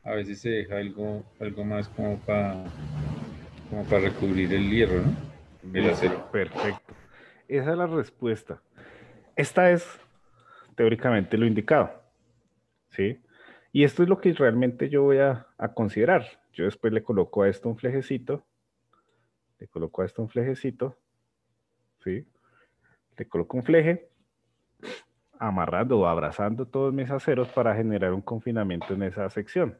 Speaker 1: a veces se deja algo, algo más como para como para recubrir el hierro, ¿no? El Perfecto. Esa es la respuesta. Esta es teóricamente lo indicado. ¿Sí? Y esto es lo que realmente yo voy a, considerar. Yo después le coloco a esto un flejecito. Le coloco a esto un flejecito. ¿Sí? Le coloco un fleje amarrando o abrazando todos mis aceros para generar un confinamiento en esa sección.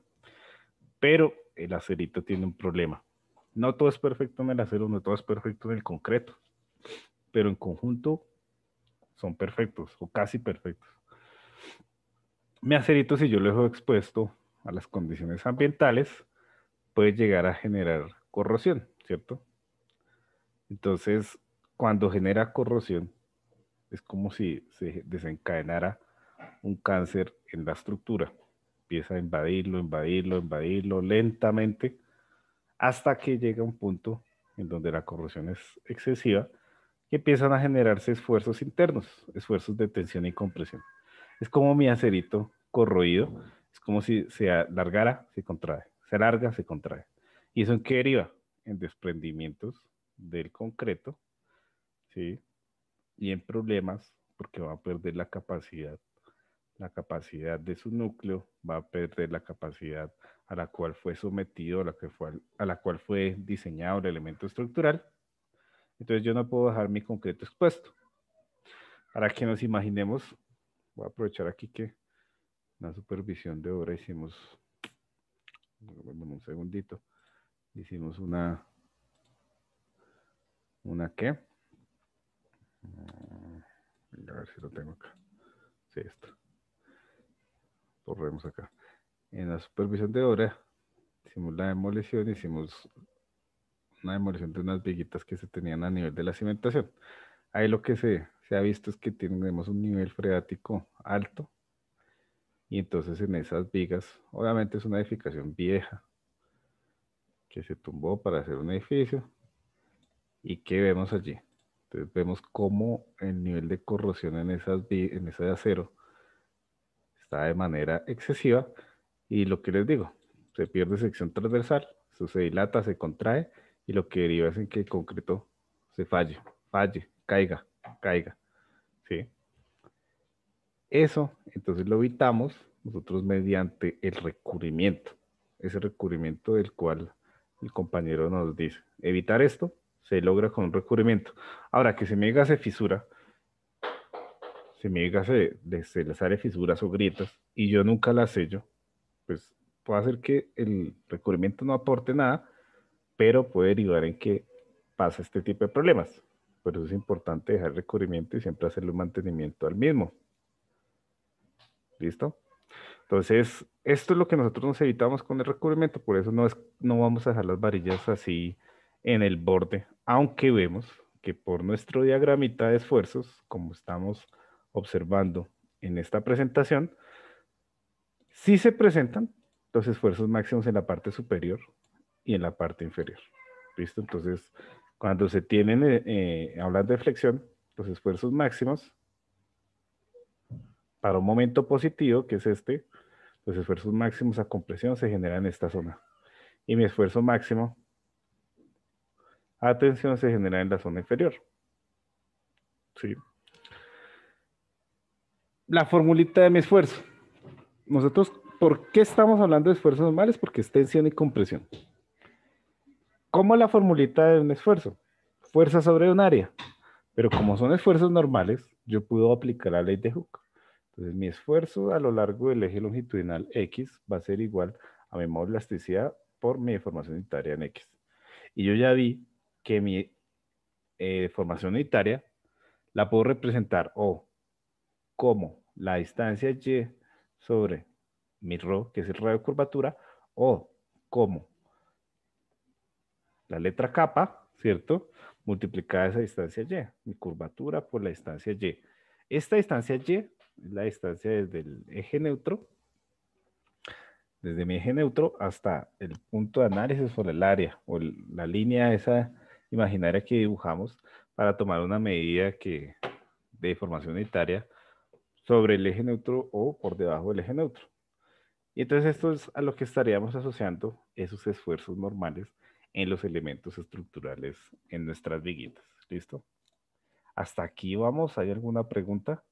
Speaker 1: Pero el acerito tiene un problema. No todo es perfecto en el acero, no todo es perfecto en el concreto pero en conjunto son perfectos o casi perfectos. Me acerito, si yo lo he expuesto a las condiciones ambientales, puede llegar a generar corrosión, ¿cierto? Entonces, cuando genera corrosión, es como si se desencadenara un cáncer en la estructura. Empieza a invadirlo, invadirlo, invadirlo lentamente, hasta que llega un punto en donde la corrosión es excesiva que empiezan a generarse esfuerzos internos, esfuerzos de tensión y compresión. Es como mi acerito corroído, es como si se alargara, se contrae, se alarga, se contrae. ¿Y eso en qué deriva? En desprendimientos del concreto, ¿sí? Y en problemas, porque va a perder la capacidad, la capacidad de su núcleo, va a perder la capacidad a la cual fue sometido, a la, que fue, a la cual fue diseñado el elemento estructural entonces yo no puedo dejar mi concreto expuesto. Para que nos imaginemos, voy a aprovechar aquí que La supervisión de obra hicimos, un segundito, hicimos una, una qué, mm, a ver si lo tengo acá, sí, esto, corremos acá. En la supervisión de obra hicimos la demolición, hicimos una demolición de unas viguitas que se tenían a nivel de la cimentación. Ahí lo que se, se ha visto es que tenemos un nivel freático alto y entonces en esas vigas, obviamente es una edificación vieja que se tumbó para hacer un edificio y que vemos allí. Entonces vemos cómo el nivel de corrosión en, esas, en ese acero está de manera excesiva y lo que les digo, se pierde sección transversal, eso se dilata, se contrae y lo que deriva es en que el concreto se falle, falle, caiga, caiga. ¿sí? Eso, entonces lo evitamos nosotros mediante el recubrimiento, ese recubrimiento del cual el compañero nos dice, evitar esto se logra con un recubrimiento. Ahora, que se me haga se fisura, se me haga se, se áreas fisuras o grietas y yo nunca las sello, pues puede hacer que el recubrimiento no aporte nada, pero puede derivar en que pasa este tipo de problemas. Por eso es importante dejar el recubrimiento y siempre hacerle un mantenimiento al mismo. ¿Listo? Entonces, esto es lo que nosotros nos evitamos con el recubrimiento, por eso no, es, no vamos a dejar las varillas así en el borde, aunque vemos que por nuestro diagramita de esfuerzos, como estamos observando en esta presentación, sí se presentan los esfuerzos máximos en la parte superior, y en la parte inferior. ¿Listo? Entonces, cuando se tienen, eh, eh hablando de flexión, los esfuerzos máximos para un momento positivo, que es este, los esfuerzos máximos a compresión se generan en esta zona. Y mi esfuerzo máximo a tensión se genera en la zona inferior. ¿Sí? La formulita de mi esfuerzo. Nosotros, ¿por qué estamos hablando de esfuerzos normales? Porque es tensión y compresión como la formulita de un esfuerzo, fuerza sobre un área. Pero como son esfuerzos normales, yo puedo aplicar la ley de Hooke. Entonces mi esfuerzo a lo largo del eje longitudinal X va a ser igual a mi modo de elasticidad por mi deformación unitaria en X. Y yo ya vi que mi deformación eh, unitaria la puedo representar o como la distancia Y sobre mi Rho que es el radio de curvatura, o como la letra K, ¿cierto? Multiplicada esa distancia Y, mi curvatura por la distancia Y. Esta distancia Y es la distancia desde el eje neutro, desde mi eje neutro hasta el punto de análisis sobre el área o la línea esa imaginaria que dibujamos para tomar una medida que, de formación unitaria sobre el eje neutro o por debajo del eje neutro. Y entonces esto es a lo que estaríamos asociando esos esfuerzos normales en los elementos estructurales en nuestras viguitas. ¿Listo? Hasta aquí vamos. ¿Hay alguna pregunta?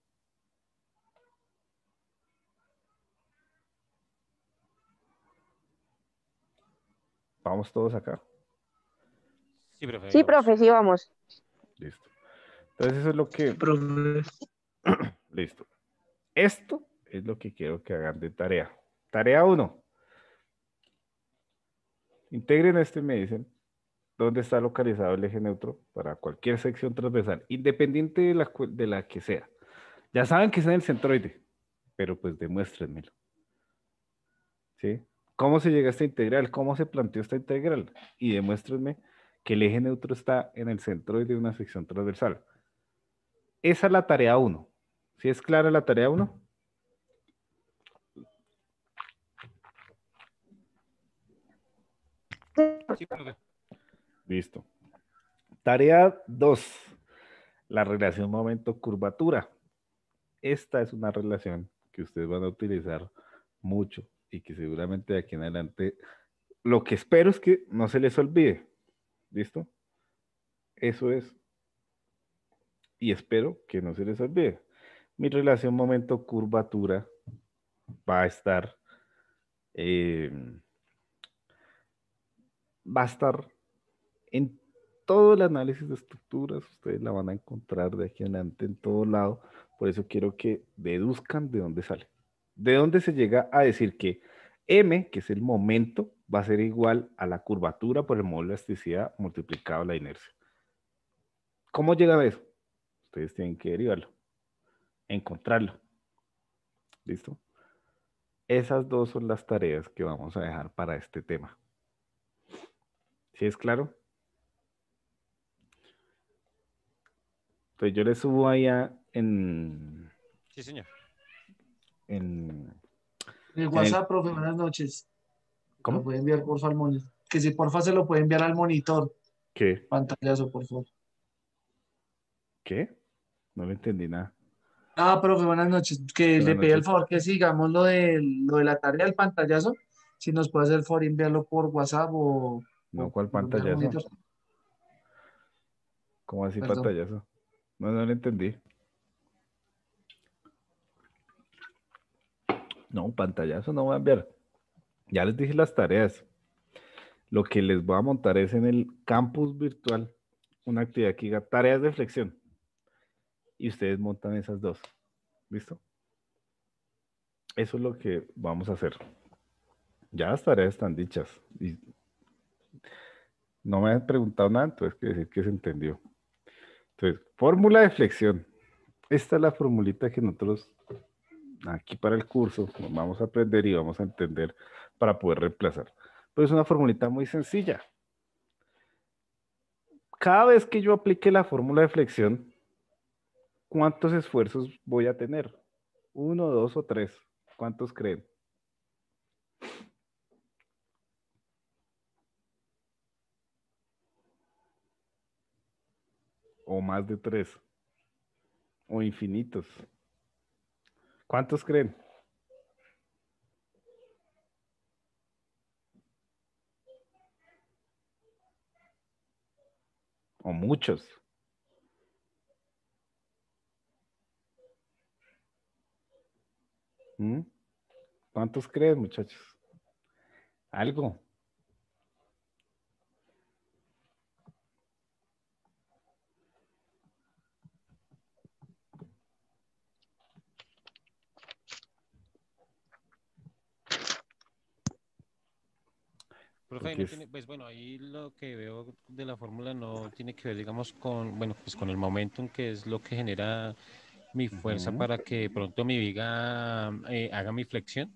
Speaker 1: ¿Vamos todos acá? Sí, profe. Sí, profe, sí, vamos. Listo. Entonces eso es lo que... [clears throat] Listo. Esto es lo que quiero que hagan de tarea. Tarea 1. Integren este, me dicen, dónde está localizado el eje neutro para cualquier sección transversal, independiente de la, de la que sea. Ya saben que está en el centroide, pero pues demuéstrenmelo. ¿Cómo se llega a esta integral? ¿Cómo se planteó esta integral? Y demuéstrenme que el eje neutro está en el centroide de una sección transversal. Esa es la tarea 1. ¿Sí es clara la tarea 1? Pues, Listo. Tarea 2. La relación momento-curvatura. Esta es una relación que ustedes van a utilizar mucho y que seguramente de aquí en adelante lo que espero es que no se les olvide. ¿Listo? Eso es. Y espero que no se les olvide. Mi relación momento-curvatura va a estar eh, va a estar en todo el análisis de estructuras, ustedes la van a encontrar de aquí en adelante en todo lado. Por eso quiero que deduzcan de dónde sale. De dónde se llega a decir que M, que es el momento, va a ser igual a la curvatura por el modo de elasticidad multiplicado la inercia. ¿Cómo llega a eso? Ustedes tienen que derivarlo, encontrarlo. ¿Listo? Esas dos son las tareas que vamos a dejar para este tema. ¿Sí es claro? Entonces yo le subo allá en... Sí, señor. En... en WhatsApp, profe, buenas noches. ¿Cómo? Lo puede enviar, Que si porfa se lo puede enviar al monitor. ¿Qué? Pantallazo, por favor. ¿Qué? No me entendí nada. Ah, profe, buenas noches. Que le pedí al el favor que sigamos lo de, lo de la tarea del pantallazo. Si nos puede hacer el favor enviarlo por WhatsApp o no, ¿cuál pantallazo? ¿Cómo así pantallazo? No, no lo entendí. No, pantallazo no voy a enviar. Ya les dije las tareas. Lo que les voy a montar es en el campus virtual una actividad que diga tareas de flexión. Y ustedes montan esas dos. ¿Listo? Eso es lo que vamos a hacer. Ya las tareas están dichas. Y no me han preguntado nada, entonces que decir que se entendió. Entonces, fórmula de flexión. Esta es la formulita que nosotros aquí para el curso vamos a aprender y vamos a entender para poder reemplazar. Pero pues es una formulita muy sencilla. Cada vez que yo aplique la fórmula de flexión, ¿cuántos esfuerzos voy a tener? ¿Uno, dos o tres? ¿Cuántos creen? o más de tres o infinitos. ¿Cuántos creen? O muchos. ¿Mm? ¿Cuántos creen, muchachos? Algo. pues bueno, ahí lo que veo de la fórmula no tiene que ver, digamos, con, bueno, pues con el momentum, que es lo que genera mi fuerza para que pronto mi viga eh, haga mi flexión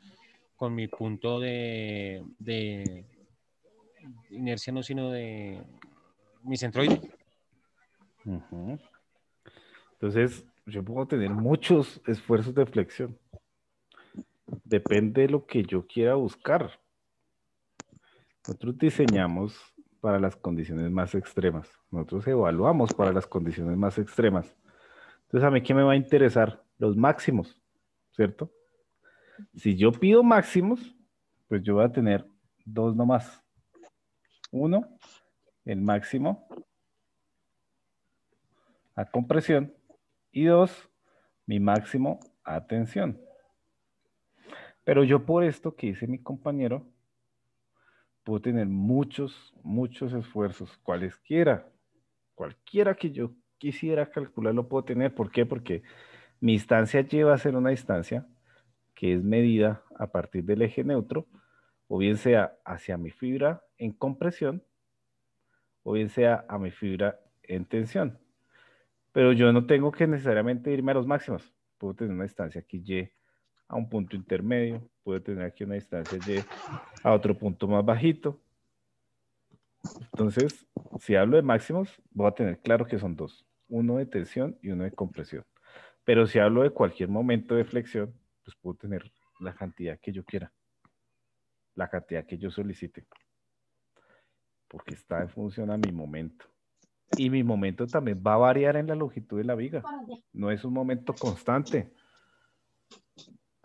Speaker 1: con mi punto de, inercia, no, sino de mi centroide. Entonces, yo puedo tener muchos esfuerzos de flexión. Depende de lo que yo quiera buscar. Nosotros diseñamos para las condiciones más extremas. Nosotros evaluamos para las condiciones más extremas. Entonces, ¿a mí qué me va a interesar? Los máximos, ¿cierto? Si yo pido máximos, pues yo voy a tener dos nomás. Uno, el máximo a compresión. Y dos, mi máximo a tensión. Pero yo por esto que hice mi compañero, puedo tener muchos, muchos esfuerzos, cualesquiera, cualquiera que yo quisiera calcular lo puedo tener. ¿Por qué? Porque mi instancia lleva a ser una distancia que es medida a partir del eje neutro, o bien sea hacia mi fibra en compresión, o bien sea a mi fibra en tensión. Pero yo no tengo que necesariamente irme a los máximos. Puedo tener una distancia que Y a un punto intermedio, puede tener aquí una distancia de, a otro punto más bajito. Entonces, si hablo de máximos, voy a tener claro que son dos, uno de tensión y uno de compresión. Pero si hablo de cualquier momento de flexión, pues puedo tener la cantidad que yo quiera, la cantidad que yo solicite, porque está en función a mi momento. Y mi momento también va a variar en la longitud de la viga. No es un momento constante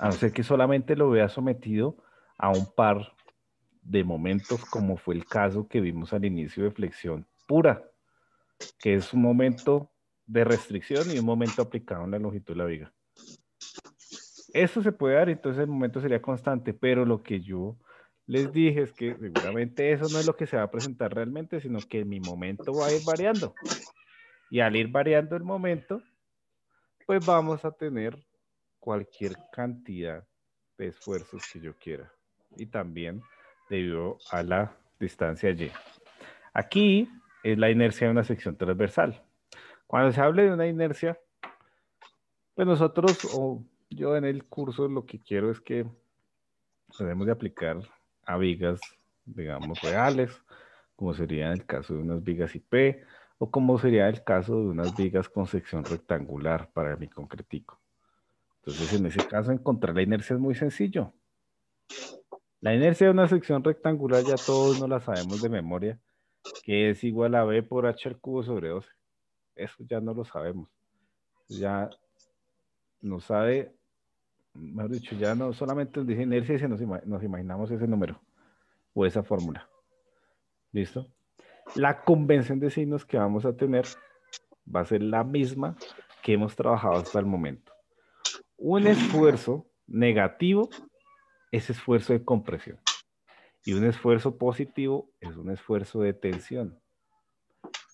Speaker 1: a no ser que solamente lo vea sometido a un par de momentos como fue el caso que vimos al inicio de flexión pura, que es un momento de restricción y un momento aplicado en la longitud de la viga. Eso se puede dar, entonces el momento sería constante, pero lo que yo les dije es que seguramente eso no es lo que se va a presentar realmente, sino que mi momento va a ir variando. Y al ir variando el momento, pues vamos a tener cualquier cantidad de esfuerzos que yo quiera y también debido a la distancia y. Aquí es la inercia de una sección transversal. Cuando se hable de una inercia, pues nosotros o yo en el curso lo que quiero es que tenemos aplicar a vigas, digamos, reales, como sería el caso de unas vigas IP o como sería el caso de unas vigas con sección rectangular para mi concretico. Entonces, en ese caso, encontrar la inercia es muy sencillo. La inercia de una sección rectangular ya todos no la sabemos de memoria, que es igual a b por h al cubo sobre 12. Eso ya no lo sabemos. Ya no sabe, mejor dicho, ya no solamente nos dice inercia, sino nos imaginamos ese número o esa fórmula. ¿Listo? La convención de signos que vamos a tener va a ser la misma que hemos trabajado hasta el momento un esfuerzo negativo es esfuerzo de compresión. Y un esfuerzo positivo es un esfuerzo de tensión.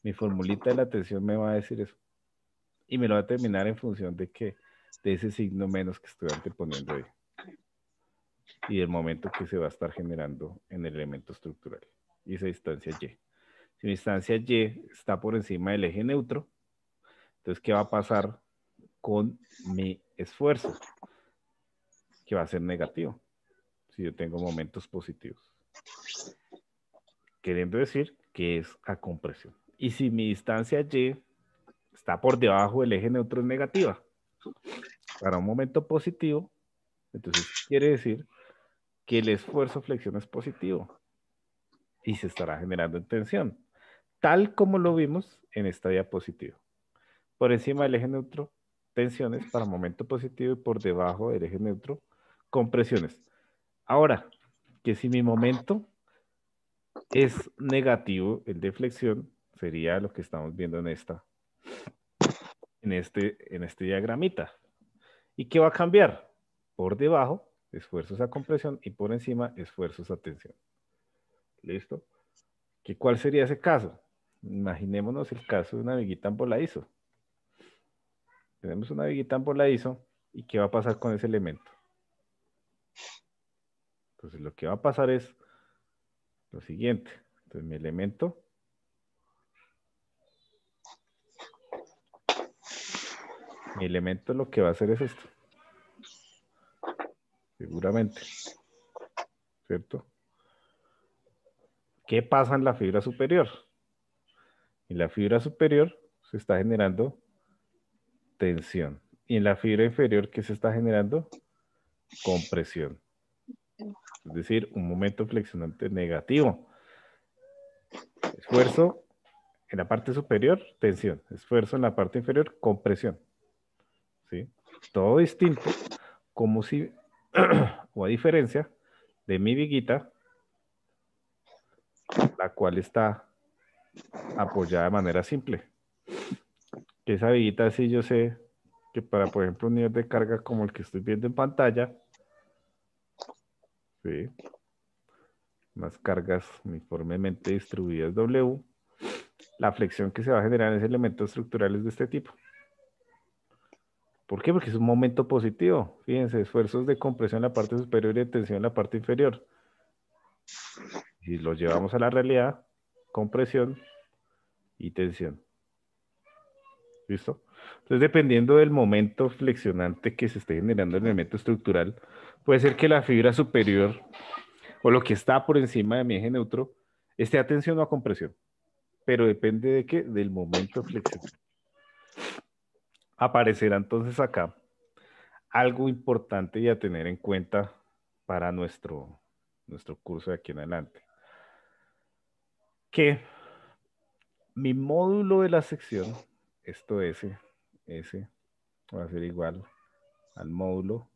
Speaker 1: Mi formulita de la tensión me va a decir eso. Y me lo va a terminar en función de qué. de ese signo menos que estoy anteponiendo ahí. Y el momento que se va a estar generando en el elemento estructural. Y esa distancia Y. Si mi distancia Y está por encima del eje neutro, entonces, ¿qué va a pasar con mi esfuerzo, que va a ser negativo si yo tengo momentos positivos. Queriendo decir que es a compresión. Y si mi distancia Y está por debajo del eje neutro es negativa, para un momento positivo, entonces quiere decir que el esfuerzo flexión es positivo y se estará generando tensión, tal como lo vimos en esta diapositiva. Por encima del eje neutro tensiones para momento positivo y por debajo del eje neutro compresiones. Ahora, que si mi momento es negativo, el de flexión sería lo que estamos viendo en esta en este en este diagramita. ¿Y qué va a cambiar? Por debajo, esfuerzos a compresión y por encima, esfuerzos a tensión. ¿Listo? ¿Qué, ¿Cuál sería ese caso? Imaginémonos el caso de una amiguita voladizo. Tenemos una viguita en voladizo. ¿Y qué va a pasar con ese elemento? Entonces lo que va a pasar es lo siguiente. Entonces mi elemento mi elemento lo que va a hacer es esto. Seguramente. ¿Cierto? ¿Qué pasa en la fibra superior? En la fibra superior se está generando tensión. Y en la fibra inferior, ¿qué se está generando? Compresión. Es decir, un momento flexionante negativo. Esfuerzo en la parte superior, tensión. Esfuerzo en la parte inferior, compresión. ¿Sí? Todo distinto, como si, [clears throat] o a diferencia de mi viguita, la cual está apoyada de manera simple que esa viejita sí yo sé que para, por ejemplo, un nivel de carga como el que estoy viendo en pantalla, sí, más cargas uniformemente distribuidas W, la flexión que se va a generar en elementos estructurales de este tipo. ¿Por qué? Porque es un momento positivo. Fíjense, esfuerzos de compresión en la parte superior y de tensión en la parte inferior. Si lo llevamos a la realidad, compresión y tensión. ¿Listo? Entonces, dependiendo del momento flexionante que se esté generando en el elemento estructural, puede ser que la fibra superior o lo que está por encima de mi eje neutro esté a tensión o a compresión. Pero depende de qué? Del momento flexionante. Aparecerá entonces acá algo importante y a tener en cuenta para nuestro, nuestro curso de aquí en adelante. Que mi módulo de la sección esto S, S va a ser igual al módulo,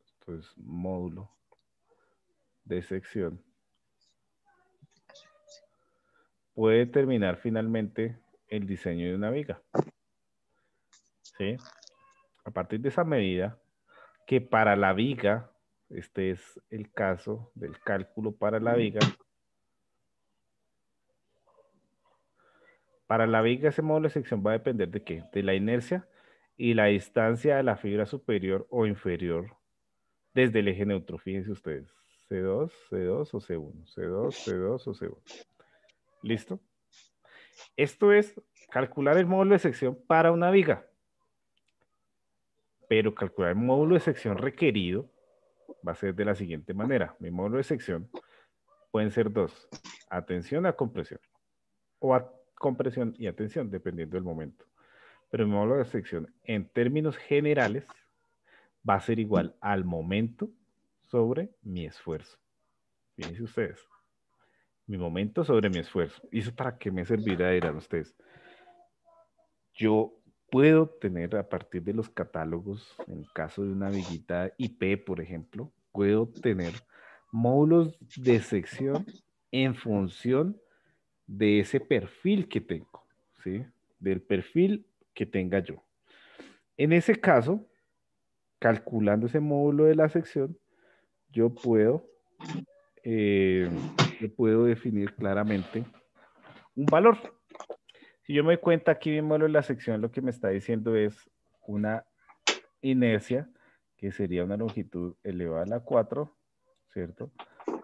Speaker 1: esto es módulo de sección, puede terminar finalmente el diseño de una viga. ¿Sí? A partir de esa medida, que para la viga, este es el caso del cálculo para la viga, Para la viga, ese módulo de sección va a depender de qué? De la inercia y la distancia de la fibra superior o inferior desde el eje neutro. Fíjense ustedes. C2, C2 o C1. C2, C2 o C1. ¿Listo? Esto es calcular el módulo de sección para una viga. Pero calcular el módulo de sección requerido va a ser de la siguiente manera. Mi módulo de sección pueden ser dos. Atención a compresión o a compresión y atención, dependiendo del momento. Pero el módulo de sección, en términos generales, va a ser igual al momento sobre mi esfuerzo. Fíjense ustedes. Mi momento sobre mi esfuerzo. ¿Y eso para qué me servirá? Dirán ustedes. Yo puedo tener a partir de los catálogos, en caso de una viguita IP, por ejemplo, puedo tener módulos de sección en función de ese perfil que tengo, ¿sí? Del perfil que tenga yo. En ese caso, calculando ese módulo de la sección, yo puedo, eh, puedo definir claramente un valor. Si yo me doy cuenta aquí mismo en la sección, lo que me está diciendo es una inercia, que sería una longitud elevada a la 4, ¿cierto?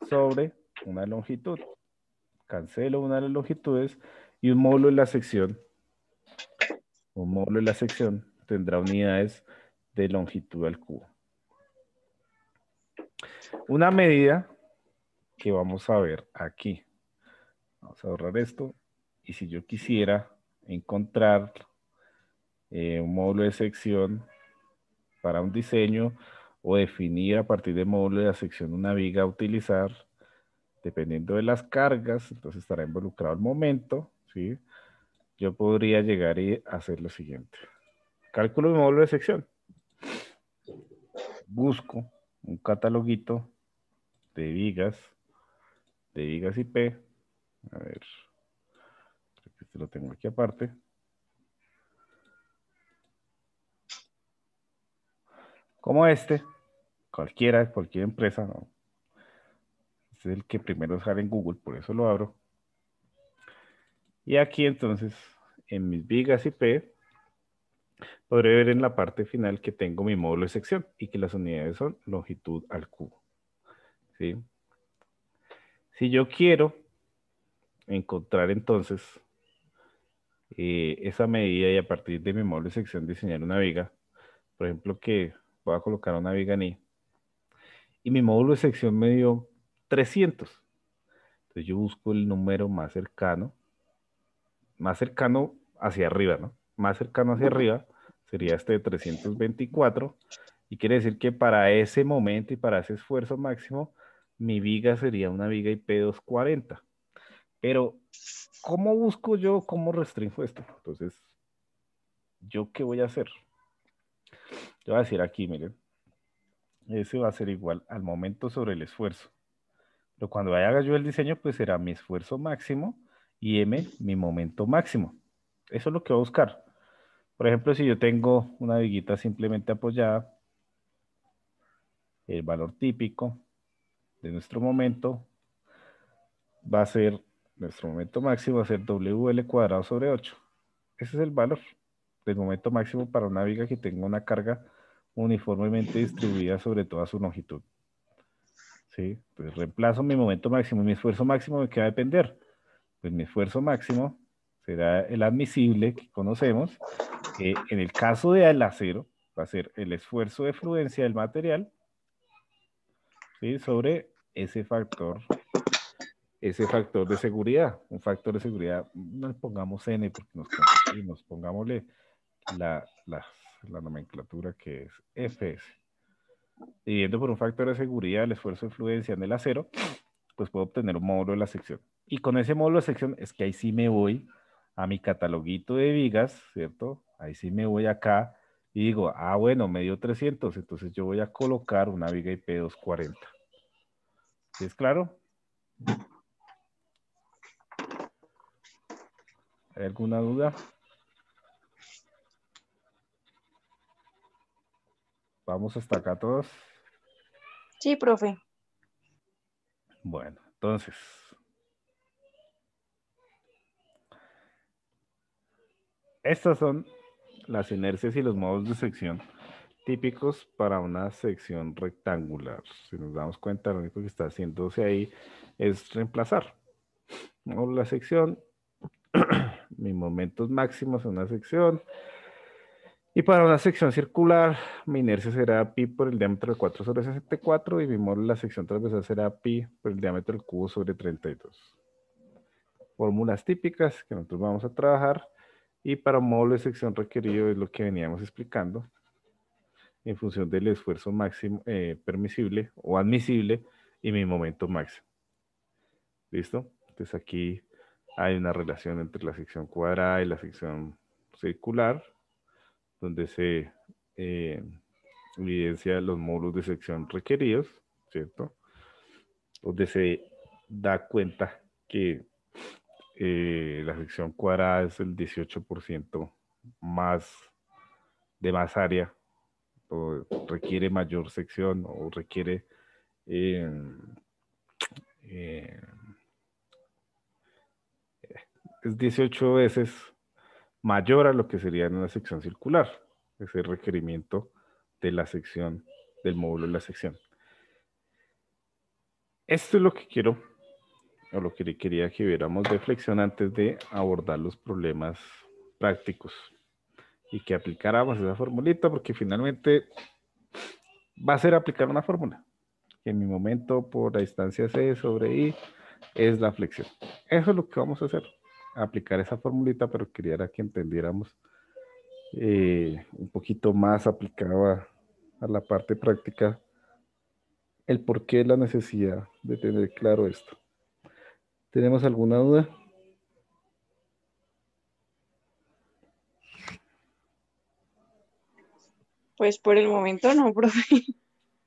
Speaker 1: Sobre una longitud cancelo una de las longitudes y un módulo de la sección, un módulo de la sección tendrá unidades de longitud al cubo. Una medida que vamos a ver aquí. Vamos a borrar esto. Y si yo quisiera encontrar eh, un módulo de sección para un diseño o definir a partir de módulo de la sección una viga a utilizar, dependiendo de las cargas, entonces estará involucrado el momento, ¿sí? Yo podría llegar y hacer lo siguiente. Cálculo de módulo de sección. Busco un cataloguito de vigas, de vigas IP. A ver, este lo tengo aquí aparte. Como este, cualquiera, cualquier empresa, ¿no? Este es el que primero sale en Google, por eso lo abro. Y aquí entonces, en mis vigas IP, podré ver en la parte final que tengo mi módulo de sección y que las unidades son longitud al cubo. Si yo quiero encontrar entonces eh, esa medida y a partir de mi módulo de sección diseñar una viga, por ejemplo que voy a colocar una viga en Y, y mi módulo de sección me dio 300. Entonces yo busco el número más cercano, más cercano hacia arriba, ¿no? Más cercano hacia arriba sería este de 324. Y quiere decir que para ese momento y para ese esfuerzo máximo, mi viga sería una viga IP240. Pero, ¿cómo busco yo, cómo restringo esto? Entonces, ¿yo qué voy a hacer? Yo voy a decir aquí, miren, ese va a ser igual al momento sobre el esfuerzo. Pero cuando haga yo el diseño, pues será mi esfuerzo máximo y M, mi momento máximo. Eso es lo que va a buscar. Por ejemplo, si yo tengo una viguita simplemente apoyada, el valor típico de nuestro momento va a ser, nuestro momento máximo va a ser WL cuadrado sobre 8. Ese es el valor del momento máximo para una viga que tenga una carga uniformemente distribuida sobre toda su longitud. ¿sí? Pues reemplazo mi momento máximo, mi esfuerzo máximo de qué va a depender. Pues mi esfuerzo máximo será el admisible que conocemos, que en el caso de al acero va a ser el esfuerzo de fluencia del material ¿sí? sobre ese factor ese factor de seguridad, un factor de seguridad, no pongamos N porque nos, nos pongámosle la nomenclatura que es FS y viendo por un factor de seguridad el esfuerzo de fluencia en el acero, pues puedo obtener un módulo de la sección. Y con ese módulo de sección es que ahí sí me voy a mi cataloguito de vigas, ¿cierto? Ahí sí me voy acá y digo, ah, bueno, me dio 300, entonces yo voy a colocar una viga IP240. ¿Es claro? ¿Hay alguna duda? ¿Vamos hasta acá todos? Sí, profe. Bueno, entonces. Estas son las inercias y los modos de sección típicos para una sección rectangular. Si nos damos cuenta, lo único que está haciéndose ahí es reemplazar la sección, [clears throat] mis momentos máximos en una sección, y para una sección circular, mi inercia será pi por el diámetro de 4 sobre 64 y mi módulo de la sección transversal será pi por el diámetro del cubo sobre 32. Fórmulas típicas que nosotros vamos a trabajar y para módulo de sección requerido es lo que veníamos explicando en función del esfuerzo máximo eh, permisible o admisible y mi momento máximo. ¿Listo? Entonces aquí hay una relación entre la sección cuadrada y la sección circular donde se eh, evidencia los módulos de sección requeridos, ¿cierto? Donde se da cuenta que eh, la sección cuadrada es el 18% más de más área, requiere mayor sección o requiere em, em, es 18 veces mayor a lo que sería en una sección circular. Es el requerimiento de la sección, del módulo de la sección. Esto es lo que quiero, o lo que quería que viéramos de flexión antes de abordar los problemas prácticos y que aplicáramos esa formulita porque finalmente va a ser aplicar una fórmula. En mi momento, por la distancia C sobre I, es la flexión. Eso es lo que vamos a hacer aplicar esa formulita, pero quería que entendiéramos eh, un poquito más aplicada a, la parte práctica el por qué la necesidad de tener claro esto. ¿Tenemos alguna duda? Pues por el momento no, [laughs] profe.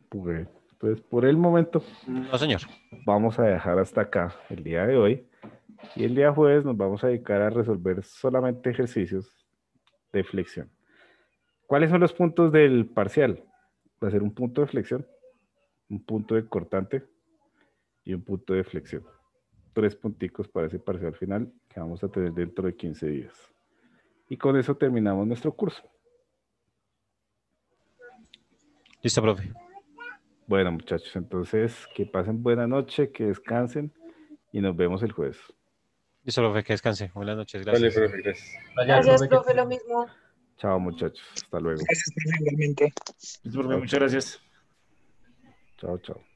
Speaker 1: Pues, pues por el momento. No, señor. Vamos a dejar hasta acá el día de hoy. Y el día jueves nos vamos a dedicar a resolver solamente ejercicios de flexión. ¿Cuáles son los puntos del parcial? Va a ser un punto de flexión, un punto de cortante y un punto de flexión. Tres punticos para ese parcial final que vamos a tener dentro de 15 días. Y con eso terminamos nuestro curso. Listo, profe. Bueno, muchachos, entonces que pasen buena noche, que descansen y nos vemos el jueves. Listo, profe, que descanse. Buenas noches, gracias. Vale, profe, gracias. Gracias, profe, lo mismo. Chao, muchachos. Hasta luego. Gracias, igualmente. muchas gracias. Chao, chao.